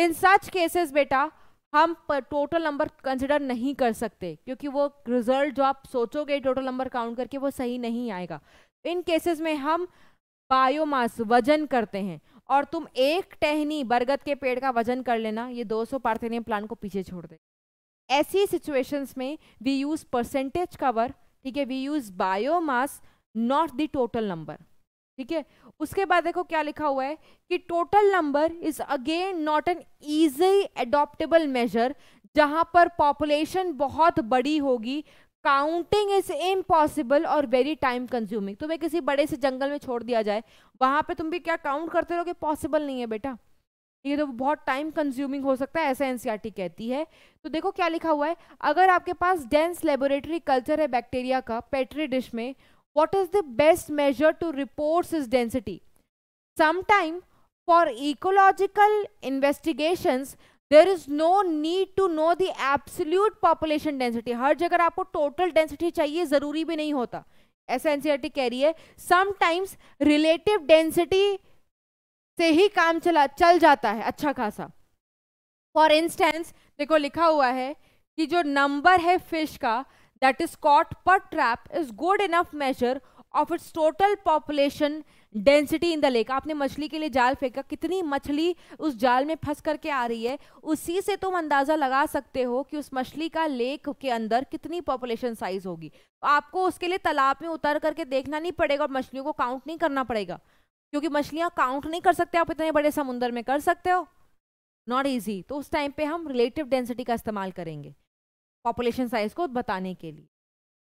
इन सच केसेस बेटा हम टोटल नंबर कंसिडर नहीं कर सकते क्योंकि वो रिजल्ट जो आप सोचोगे टोटल नंबर काउंट करके वो सही नहीं आएगा इन केसेस में हम बायोमास वजन करते हैं और तुम एक टहनी बरगद के पेड़ का वजन कर लेना ये 200 सौ पार्थेनियम प्लांट को पीछे छोड़ दे ऐसी सिचुएशंस में वी यूज परसेंटेज कवर ठीक है we use biomass not the total number ठीक है उसके बाद देखो क्या लिखा हुआ है कि total number is again not an easy adoptable measure जहां पर पॉपुलेशन बहुत बड़ी होगी काउंटिंग इज इम्पॉसिबल और वेरी टाइम कंज्यूमिंग तुम्हें किसी बड़े से जंगल में छोड़ दिया जाए वहाँ पे तुम भी क्या काउंट करते रहोगे पॉसिबल नहीं है बेटा ये तो बहुत टाइम कंज्यूमिंग हो सकता है ऐसा एनसीआरटी e कहती है तो देखो क्या लिखा हुआ है अगर आपके पास डेंस लेबोरेटरी कल्चर है बैक्टीरिया का पेट्री डिश में what is the best measure to report is density sometime for ecological investigations there is no need to know the absolute population density हर जगह आपको टोटल डेंसिटी चाहिए जरूरी भी नहीं होता ऐसा एनसीआरटी e कह रही है समटाइम्स रिलेटिव डेंसिटी से ही काम चला चल जाता है अच्छा खासा फॉर इंस्टेंस देखो लिखा हुआ है कि जो नंबर है फिश का that is caught per trap is good enough measure of its total population density in the lake आपने मछली के लिए जाल फेंका कितनी मछली उस जाल में फंस करके आ रही है उसी से तुम अंदाज़ा लगा सकते हो कि उस मछली का लेक के अंदर कितनी पॉपुलेशन साइज होगी आपको उसके लिए तालाब में उतर करके देखना नहीं पड़ेगा और मछलियों को काउंट नहीं करना पड़ेगा क्योंकि मछलियाँ काउंट नहीं कर सकते आप इतने बड़े समुंदर में कर सकते हो नॉट ईजी तो उस टाइम पे हम रिलेटिव डेंसिटी का इस्तेमाल करेंगे पॉपुलेशन साइज को बताने के लिए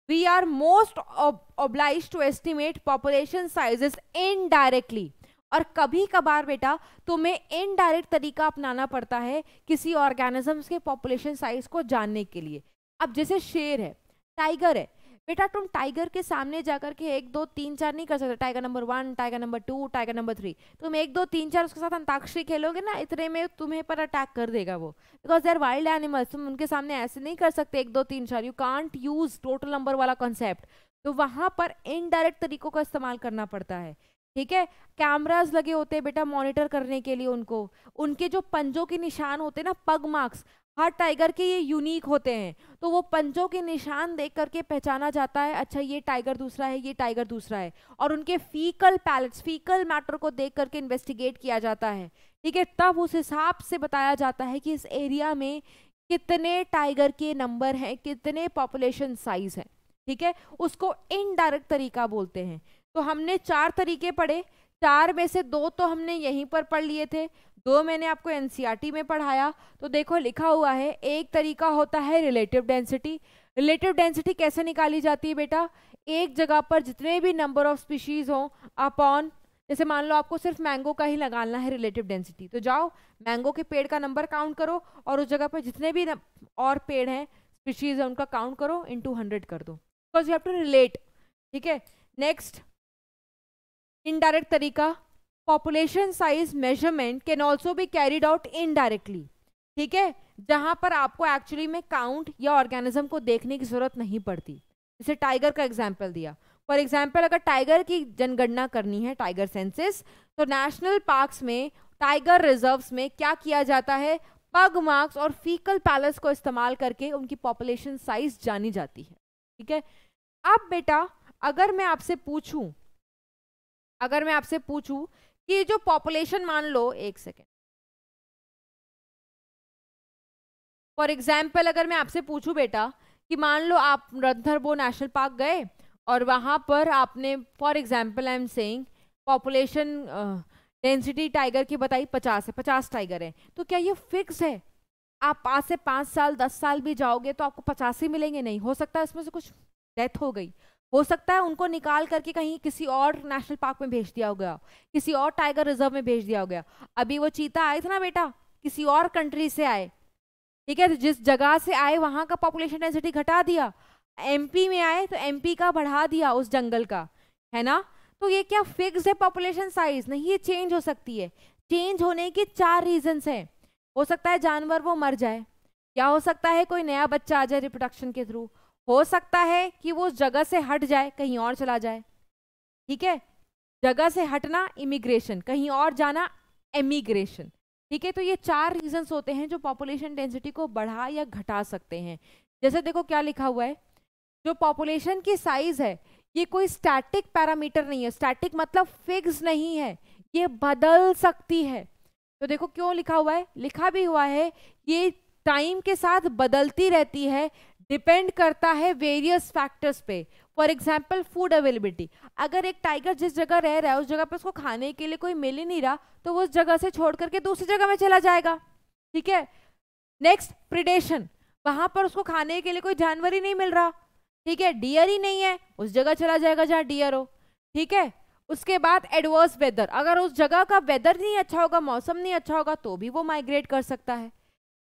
we are most ob obliged to estimate population sizes indirectly और कभी कभार बेटा तुम्हें इनडायरेक्ट तरीका अपनाना पड़ता है किसी ऑर्गेनिजम्स के पॉपुलेशन साइज को जानने के लिए अब जैसे शेर है टाइगर है बेटा तुम टाइगर के सामने जाकर के एक दो तीन चार नहीं कर सकते tiger number one tiger number two tiger number three तुम एक दो तीन चार उसके साथ अंताक्षरी खेलोगे ना इतने में तुम्हें पर अटैक कर देगा वो बिकॉज देर वाइल्ड एनिमल्स तुम उनके सामने ऐसे नहीं कर सकते एक दो तीन चार you can't use total number वाला कॉन्सेप्ट तो वहाँ पर इनडायरेक्ट तरीकों का इस्तेमाल करना पड़ता है ठीक है कैमराज लगे होते हैं बेटा मॉनिटर करने के लिए उनको उनके जो पंजों के निशान होते हैं ना पग मार्क्स हर टाइगर के ये यूनिक होते हैं तो वो पंजों के निशान देख करके पहचाना जाता है अच्छा ये टाइगर दूसरा है ये टाइगर दूसरा है और उनके फीकल पैलेट्स फीकल मैटर को देख करके इन्वेस्टिगेट किया जाता है ठीक है तब उस हिसाब से बताया जाता है कि इस एरिया में कितने टाइगर के नंबर हैं कितने पॉपुलेशन साइज हैं ठीक है उसको इनडायरेक्ट तरीका बोलते हैं तो हमने चार तरीके पढ़े चार में से दो तो हमने यहीं पर पढ़ लिए थे वो मैंने आपको एन e में पढ़ाया तो देखो लिखा हुआ है एक तरीका होता है रिलेटिव डेंसिटी रिलेटिव डेंसिटी कैसे निकाली जाती है बेटा एक जगह पर जितने भी नंबर ऑफ स्पीशीज़ आप अपॉन जैसे मान लो आपको सिर्फ मैंगो का ही लगाना है रिलेटिव डेंसिटी तो जाओ मैंगो के पेड़ का नंबर काउंट करो और उस जगह पर जितने भी और पेड़ हैं स्पीशीज़ हैं उनका काउंट करो इंटू हंड्रेड कर दो because you have to relate ठीक है नेक्स्ट इनडायरेक्ट तरीका population size measurement can also भी कैरिड आउट इनडायरेक्टली ठीक है जहाँ पर आपको एक्चुअली में काउंट या ऑर्गेनिज्म को देखने की जरूरत नहीं पड़ती जैसे टाइगर का एग्जाम्पल दिया फॉर एग्जाम्पल अगर टाइगर की जनगणना करनी है टाइगर सेंसिस तो नेशनल पार्क्स में टाइगर रिजर्व्स में क्या किया जाता है पग मार्क्स और फीकल पैलेस को इस्तेमाल करके उनकी पॉपुलेशन साइज जानी जाती है ठीक है अब बेटा अगर मैं आपसे पूछूं अगर मैं आपसे पूछूं कि जो पॉपुलेशन मान लो एक सेकेंड फॉर एग्जाम्पल अगर मैं आपसे पूछूं बेटा कि मान लो आप रणथरबो नेशनल पार्क गए और वहां पर आपने for example I am saying population density tiger की बताई पचास है पचास टाइगर है तो क्या ये फिक्स है आप पाँच से पाँच साल दस साल भी जाओगे तो आपको पचास ही मिलेंगे नहीं हो सकता इसमें से कुछ डेथ हो गई हो सकता है उनको निकाल करके कहीं किसी और नेशनल पार्क में भेज दिया हो गया किसी और टाइगर रिजर्व में भेज दिया हो गया अभी वो चीता आए थे ना बेटा किसी और कंट्री से आए ठीक है तो जिस जगह से आए वहाँ का पॉपुलेशन डेंसिटी घटा दिया एमपी में आए तो एमपी का बढ़ा दिया उस जंगल का है ना तो ये क्या फिक्स है पॉपुलेशन साइज नहीं ये चेंज हो सकती है चेंज होने के चार रीजन्स हैं हो सकता है जानवर वो मर जाए या हो सकता है कोई नया बच्चा आ जाए रिप्रोडक्शन के थ्रू हो सकता है कि वो उस जगह से हट जाए कहीं और चला जाए ठीक है जगह से हटना इमिग्रेशन कहीं और जाना एमिग्रेशन ठीक है तो ये चार रीजंस होते हैं जो पॉपुलेशन डेंसिटी को बढ़ा या घटा सकते हैं जैसे देखो क्या लिखा हुआ है जो पॉपुलेशन की साइज है ये कोई स्टैटिक पैरामीटर नहीं है स्टैटिक मतलब फिक्स नहीं है ये बदल सकती है तो देखो क्यों लिखा हुआ है लिखा भी हुआ है ये टाइम के साथ बदलती रहती है डिपेंड करता है वेरियस फैक्टर्स पे फॉर एग्जाम्पल फूड अवेलेबिलिटी अगर एक टाइगर जिस जगह रह रहा है उस जगह पर उसको खाने के लिए कोई मिल ही नहीं रहा तो वो उस जगह से छोड़ करके दूसरी जगह में चला जाएगा ठीक है नेक्स्ट प्रिडेशन वहाँ पर उसको खाने के लिए कोई जानवर ही नहीं मिल रहा ठीक है डियर ही नहीं है उस जगह चला जाएगा जहाँ डियर हो ठीक है उसके बाद एडवर्स वेदर अगर उस जगह का वेदर नहीं अच्छा होगा मौसम नहीं अच्छा होगा तो भी वो माइग्रेट कर सकता है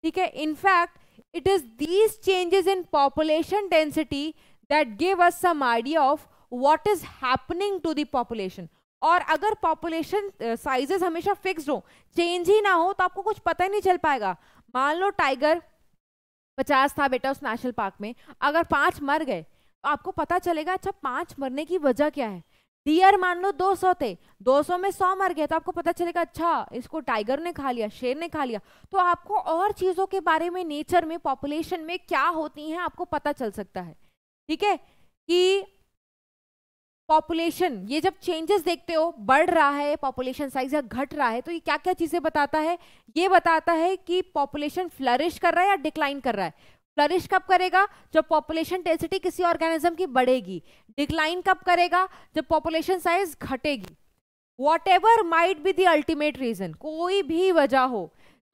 ठीक है in fact It is these changes in population density that give us some idea of what is happening to the population. और अगर पॉपुलेशन साइजेस uh, हमेशा फिक्स्ड हो चेंज ही ना हो तो आपको कुछ पता ही नहीं चल पाएगा मान लो टाइगर पचास था बेटा उस नेशनल पार्क में अगर पांच मर गए तो आपको पता चलेगा अच्छा पांच मरने की वजह क्या है डियर मान लो 200 थे 200 में 100 मर गए तो आपको पता चलेगा अच्छा इसको टाइगर ने खा लिया शेर ने खा लिया तो आपको और चीज़ों के बारे में नेचर में पॉपुलेशन में क्या होती हैं आपको पता चल सकता है ठीक है कि पॉपुलेशन ये जब चेंजेस देखते हो बढ़ रहा है पॉपुलेशन साइज या घट रहा है तो ये क्या क्या चीज़ें बताता है ये बताता है कि पॉपुलेशन फ्लरिश कर रहा है या डिक्लाइन कर रहा है फ्लरिश कब करेगा जब पॉपुलेशन डेंसिटी किसी ऑर्गेनिज्म की बढ़ेगी डिक्लाइन कब करेगा जब पॉपुलेशन साइज घटेगी whatever might be the ultimate reason कोई भी वजह हो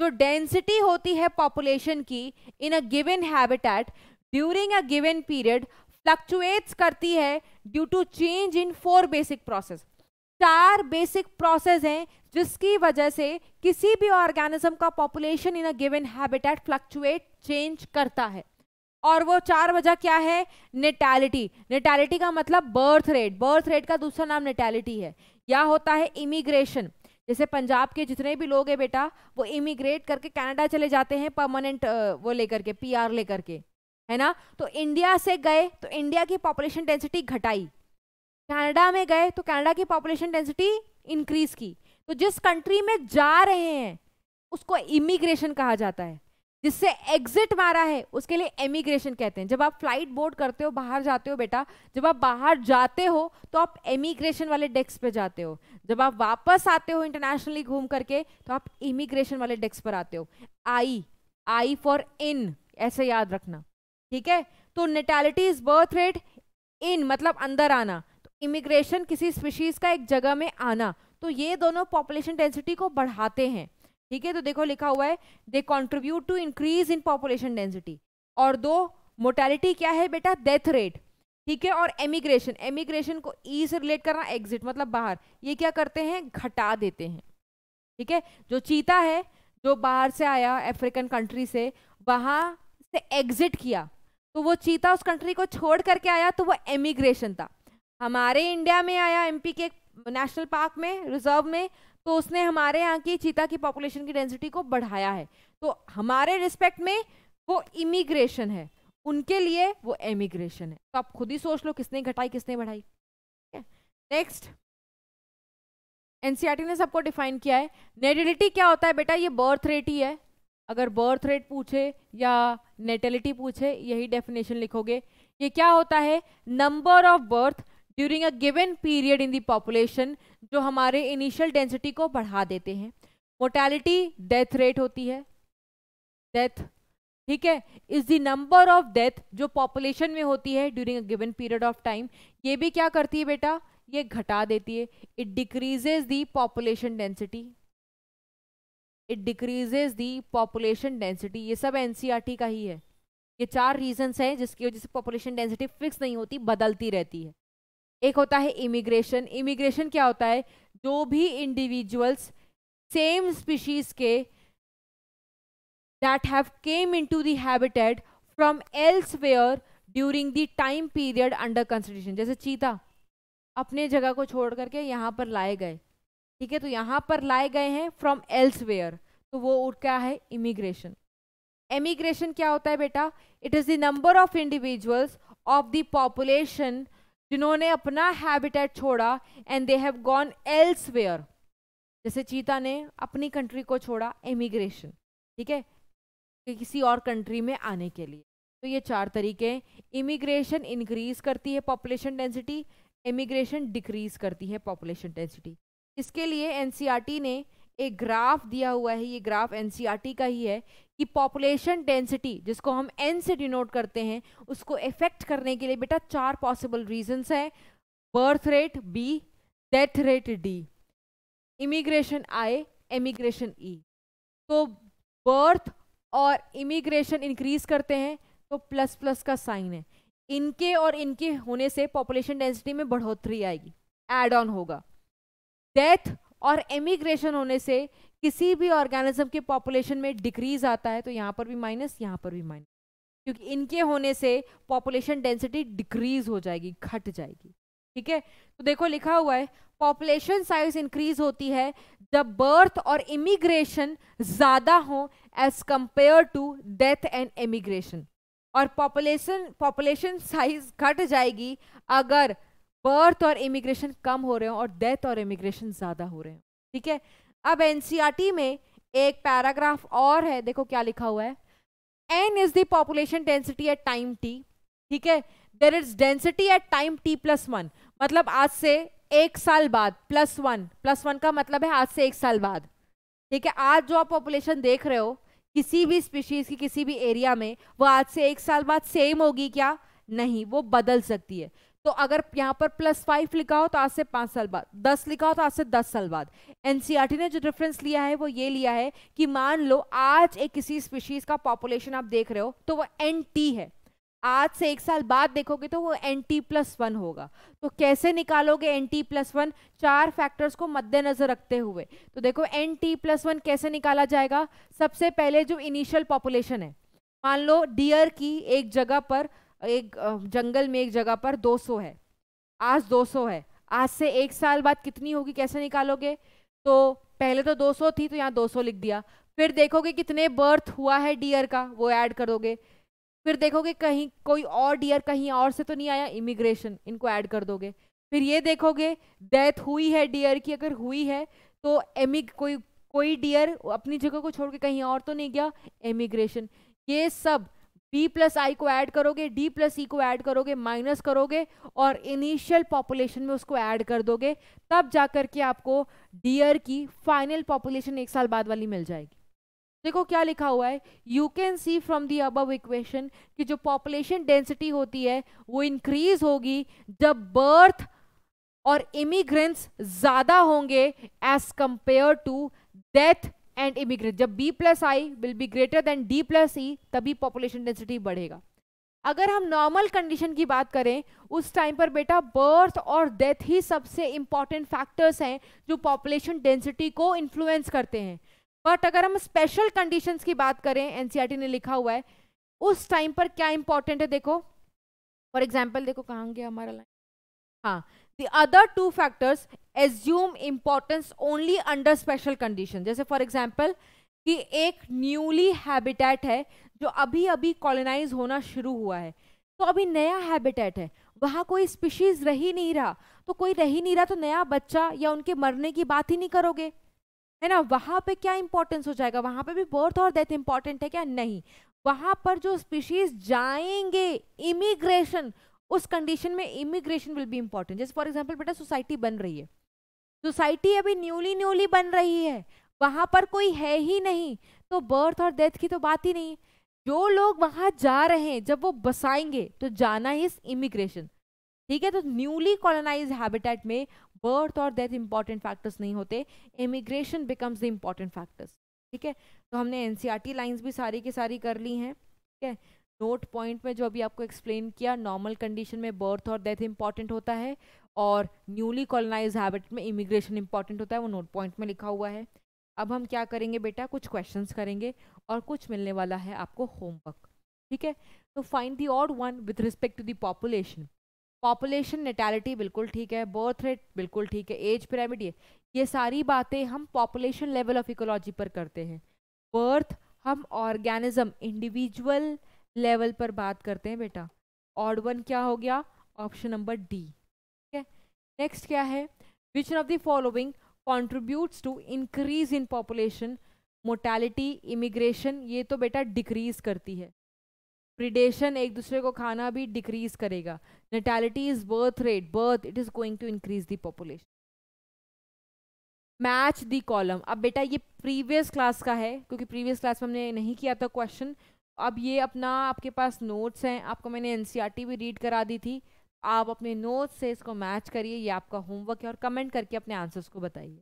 जो डेंसिटी होती है पॉपुलेशन की in a given habitat during a given period fluctuates करती है due to change in four basic process चार बेसिक प्रोसेस हैं जिसकी वजह से किसी भी ऑर्गेनिज्म का population in a given habitat fluctuate change करता है और वो चार वजह क्या है नेटैलिटी नेटैलिटी का मतलब बर्थ रेट बर्थ रेट का दूसरा नाम नेटैलिटी है या होता है इमिग्रेशन जैसे पंजाब के जितने भी लोग हैं बेटा वो इमिग्रेट करके कनाडा चले जाते हैं परमानेंट वो लेकर के पीआर लेकर के है ना तो इंडिया से गए तो इंडिया की पॉपुलेशन डेंसिटी घटाई कनाडा में गए तो कनाडा की पॉपुलेशन डेंसिटी इंक्रीज की तो जिस कंट्री में जा रहे हैं उसको इमिग्रेशन कहा जाता है जिससे एग्जिट मारा है उसके लिए एमिग्रेशन कहते हैं जब आप फ्लाइट बोर्ड करते हो बाहर जाते हो बेटा जब आप बाहर जाते हो तो आप एमिग्रेशन वाले डेस्क पे जाते हो जब आप वापस आते हो इंटरनेशनली घूम करके तो आप इमिग्रेशन वाले डेस्क पर आते हो आई आई फॉर इन ऐसे याद रखना ठीक है तो natality is birth rate in मतलब अंदर आना इमिग्रेशन किसी स्पीशीज़ का एक जगह में आना तो ये दोनों पॉपुलेशन डेंसिटी को बढ़ाते हैं ठीक है तो देखो लिखा हुआ है they contribute to increase in population density और दो मोटेलिटी क्या है बेटा डेथ रेट ठीक है और एमिग्रेशन एमिग्रेशन को ई e से रिलेट करना एग्जिट मतलब बाहर ये क्या करते हैं घटा देते हैं ठीक है जो चीता है जो बाहर से आया अफ्रीकन कंट्री से वहाँ से एग्जिट किया तो वो चीता उस कंट्री को छोड़ करके आया तो वो एमिग्रेशन था हमारे इंडिया में आया एमपी के नेशनल पार्क में रिजर्व में तो उसने हमारे यहाँ की चीता की पॉपुलेशन की डेंसिटी को बढ़ाया है तो हमारे रिस्पेक्ट में वो इमिग्रेशन है उनके लिए वो एमिग्रेशन है तो आप खुद ही सोच लो किसने घटाई किसने बढ़ाई नेक्स्ट एनसीआरटी e ने सबको डिफाइन किया है नेटिलिटी क्या होता है बेटा ये बर्थ रेट ही है अगर बर्थ रेट पूछे या नेटेलिटी पूछे यही डेफिनेशन लिखोगे ये क्या होता है number of birth during a given period in the population जो हमारे इनिशियल डेंसिटी को बढ़ा देते हैं मोटेलिटी डेथ रेट होती है डेथ ठीक है is the number of death जो पॉपुलेशन में होती है during a given period of time ये भी क्या करती है बेटा ये घटा देती है it decreases the population density it decreases the population density ये सब एनसीईआरटी e का ही है ये चार रीजन्स हैं जिसकी वजह से पॉपुलेशन डेंसिटी फिक्स नहीं होती बदलती रहती है एक होता है इमिग्रेशन इमिग्रेशन क्या होता है जो भी इंडिविजुअल्स सेम स्पीशीज के that have came into the habitat from elsewhere during the time period under constitution जैसे चीता अपने जगह को छोड़ करके यहाँ पर लाए गए ठीक है तो यहाँ पर लाए गए हैं फ्रॉम एल्सवेयर तो वो क्या है इमिग्रेशन एमिग्रेशन क्या होता है बेटा it is the number of individuals of the population जिन्होंने अपना हैबिटेट छोड़ा and they have gone elsewhere जैसे चीता ने अपनी कंट्री को छोड़ा इमिग्रेशन ठीक है कि किसी और कंट्री में आने के लिए तो ये चार तरीके हैं इमिग्रेशन इंक्रीज करती है पॉपुलेशन डेंसिटी इमिग्रेशन डिक्रीज करती है पॉपुलेशन डेंसिटी इसके लिए एनसीआरटी e ने एक ग्राफ दिया हुआ है ये ग्राफ एन e का ही है कि पॉपुलेशन डेंसिटी जिसको हम एन से डिनोट करते हैं उसको इफेक्ट करने के लिए बेटा चार पॉसिबल रीजंस हैं birth rate B death rate D immigration I emigration E तो बर्थ और इमिग्रेशन इंक्रीज करते हैं तो प्लस प्लस का साइन है इनके और इनके होने से पॉपुलेशन डेंसिटी में बढ़ोतरी आएगी एड ऑन होगा डेथ और एमिग्रेशन होने से किसी भी ऑर्गेनिज्म के पॉपुलेशन में डिक्रीज आता है तो यहाँ पर भी माइनस यहाँ पर भी माइनस क्योंकि इनके होने से पॉपुलेशन डेंसिटी डिक्रीज हो जाएगी घट जाएगी ठीक है तो देखो लिखा हुआ है पॉपुलेशन साइज इंक्रीज होती है जब बर्थ और इमिग्रेशन ज़्यादा हो as compare to death and immigration और पॉपुलेशन पॉपुलेशन साइज घट जाएगी अगर बर्थ और इमिग्रेशन कम हो रहे हो और डेथ और इमिग्रेशन ज़्यादा हो रहे हो ठीक है अब एन e में एक पैराग्राफ और है देखो क्या लिखा हुआ है N is population density at time T ठीक है there is density at time T plus one मतलब आज से एक साल बाद प्लस वन प्लस वन का मतलब है आज से एक साल बाद ठीक है आज जो आप पॉपुलेशन देख रहे हो किसी भी स्पीशीज की किसी भी एरिया में वो आज से एक साल बाद सेम होगी क्या नहीं वो बदल सकती है तो अगर यहाँ पर प्लस फाइव लिखा हो तो आज से पाँच साल बाद दस लिखा हो तो आज से दस साल बाद एनसीईआरटी e ने जो रेफरेंस लिया है वो ये लिया है कि मान लो आज एक किसी स्पीशीज का पॉपुलेशन आप देख रहे हो तो वो एन है आज से एक साल बाद देखोगे तो वो एन टी प्लस वन होगा तो कैसे निकालोगे एन टी प्लस वन चार फैक्टर्स को मद्देनजर रखते हुए तो देखो एन टी प्लस वन कैसे निकाला जाएगा सबसे पहले जो इनिशियल पॉपुलेशन है मान लो डियर की एक जगह पर एक जंगल में एक जगह पर 200 है आज 200 है आज से एक साल बाद कितनी होगी कैसे निकालोगे तो पहले तो 200 थी तो यहाँ 200 लिख दिया फिर देखोगे कितने बर्थ हुआ है डियर का वो ऐड करोगे फिर देखोगे कहीं कोई और डियर कहीं और से तो नहीं आया इमिग्रेशन इनको ऐड कर दोगे फिर ये देखोगे डेथ हुई है डियर की अगर हुई है तो एमिग कोई कोई डियर अपनी जगह को छोड़ के कहीं और तो नहीं गया एमिग्रेशन ये सब पी प्लस आई को ऐड करोगे डी प्लस ई को ऐड करोगे माइनस करोगे और इनिशियल पॉपुलेशन में उसको ऐड कर दोगे तब जाकर के आपको डियर की फाइनल पॉपुलेशन एक साल बाद वाली मिल जाएगी देखो क्या लिखा हुआ है you can see from the above equation कि जो पॉपुलेशन डेंसिटी होती है वो इंक्रीज होगी जब बर्थ और इमिग्रेंट्स ज़्यादा होंगे as compare to death and immigrant जब B plus I will be greater than D plus E तभी पॉपुलेशन डेंसिटी बढ़ेगा अगर हम नॉर्मल कंडीशन की बात करें उस टाइम पर बेटा बर्थ और डेथ ही सबसे इंपॉर्टेंट फैक्टर्स हैं जो पॉपुलेशन डेंसिटी को इन्फ्लुएंस करते हैं बट अगर हम स्पेशल कंडीशंस की बात करें एनसीईआरटी e ने लिखा हुआ है उस टाइम पर क्या इंपॉर्टेंट है देखो फॉर एग्जांपल देखो कहाँ गया हमारा लाइन हाँ the other two factors assume importance only under special condition जैसे for example कि एक newly habitat है जो अभी अभी कॉलोनाइज होना शुरू हुआ है तो अभी नया हैबिटेट है वहाँ कोई स्पीशीज रह ही नहीं रहा तो कोई रह ही नहीं रहा तो नया बच्चा या उनके मरने की बात ही नहीं करोगे है ना वहाँ पे क्या इंपॉर्टेंस हो जाएगा वहाँ पे भी बर्थ और डेथ इंपॉर्टेंट है क्या नहीं वहाँ पर जो स्पीशीज जाएंगे इमिग्रेशन उस कंडीशन में इमिग्रेशन विल बी इम्पोर्टेंट जैसे फॉर एग्जाम्पल बेटा सोसाइटी बन रही है सोसाइटी अभी न्यूली न्यूली बन रही है वहाँ पर कोई है ही नहीं तो बर्थ और डेथ की तो बात ही नहीं जो लोग वहाँ जा रहे हैं जब वो बसाएंगे तो जाना ही इमिग्रेशन ठीक है तो न्यूली कॉलोनाइज हैबिटेट में बर्थ और डेथ इंपॉर्टेंट फैक्टर्स नहीं होते immigration becomes the important factors ठीक है तो हमने एन लाइंस e भी सारी की सारी कर ली हैं ठीक है नोट पॉइंट में जो अभी आपको एक्सप्लेन किया नॉर्मल कंडीशन में बर्थ और डेथ इंपॉर्टेंट होता है और न्यूली कॉलोनाइज हैबिट में इमिग्रेशन इंपॉर्टेंट होता है वो नोट पॉइंट में लिखा हुआ है अब हम क्या करेंगे बेटा कुछ क्वेश्चंस करेंगे और कुछ मिलने वाला है आपको होमवर्क ठीक है तो find the odd one with respect to the population population natality बिल्कुल ठीक है बर्थ रेट बिल्कुल ठीक है एज पिरामिड ये ये सारी बातें हम पॉपुलेशन लेवल ऑफ इकोलॉजी पर करते हैं बर्थ हम ऑर्गेनिज्म इंडिविजुअल लेवल पर बात करते हैं बेटा ऑड वन क्या हो गया ऑप्शन नंबर डी ठीक है नेक्स्ट क्या है which of the following contributes to increase in population mortality immigration ये तो बेटा डिक्रीज करती है प्रिडेशन एक दूसरे को खाना भी डिक्रीज करेगा natality is birth rate birth it is going to increase the population match the column अब बेटा ये प्रीवियस क्लास का है क्योंकि प्रीवियस क्लास में हमने नहीं किया था क्वेश्चन अब ये अपना आपके पास नोट्स हैं आपको मैंने एन e भी रीड करा दी थी आप अपने नोट्स से इसको मैच करिए ये आपका होमवर्क है और कमेंट करके अपने आंसर्स को बताइए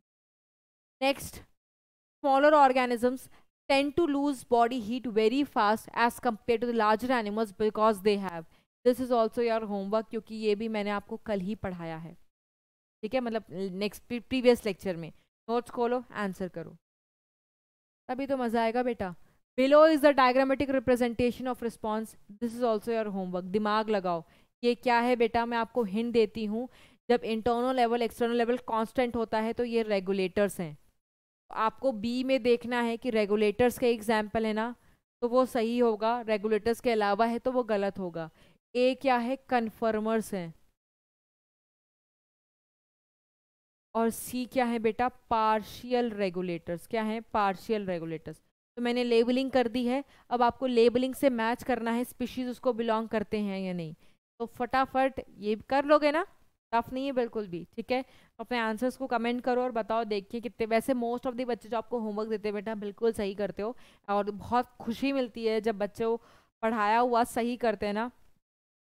next smaller organisms tend to lose body heat very fast as compare to the larger animals because they have this is also your homework क्योंकि ये भी मैंने आपको कल ही पढ़ाया है ठीक है मतलब नेक्स्ट प्रीवियस लेक्चर में नोट्स खोलो आंसर करो तभी तो मज़ा आएगा बेटा below is the diagrammatic representation of response this is also your homework दिमाग लगाओ ये क्या है बेटा मैं आपको हिंट देती हूँ जब internal level external level constant होता है तो ये रेगुलेटर्स हैं आपको बी में देखना है कि रेगुलेटर्स के एग्जाम्पल है ना तो वो सही होगा रेगुलेटर्स के अलावा है तो वो गलत होगा ए क्या है कन्फर्मर्स हैं और सी क्या है बेटा पार्शियल रेगुलेटर्स क्या है पार्शियल रेगुलेटर्स तो मैंने लेबलिंग कर दी है अब आपको लेबलिंग से मैच करना है स्पीशीज उसको बिलोंग करते हैं या नहीं तो फटाफट ये कर लोगे ना टफ नहीं है बिल्कुल भी ठीक है अपने आंसर्स को कमेंट करो और बताओ देखिए कितने वैसे मोस्ट ऑफ दी बच्चे जो आपको होमवर्क देते हैं बेटा बिल्कुल सही करते हो और बहुत खुशी मिलती है जब बच्चे को पढ़ाया हुआ सही करते हैं ना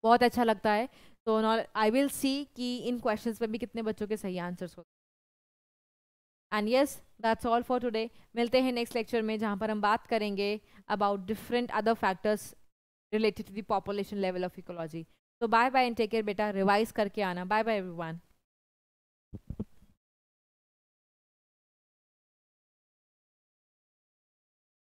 बहुत अच्छा लगता है तो आई विल सी कि इन क्वेश्चंस पर भी कितने बच्चों के सही आंसर्स होते हैं and yes that's all for today मिलते हैं नेक्स्ट लेक्चर में जहाँ पर हम बात करेंगे about different other factors related to the population level of ecology तो bye bye and take care बेटा रिवाइज करके आना बाय बाय एवरीवन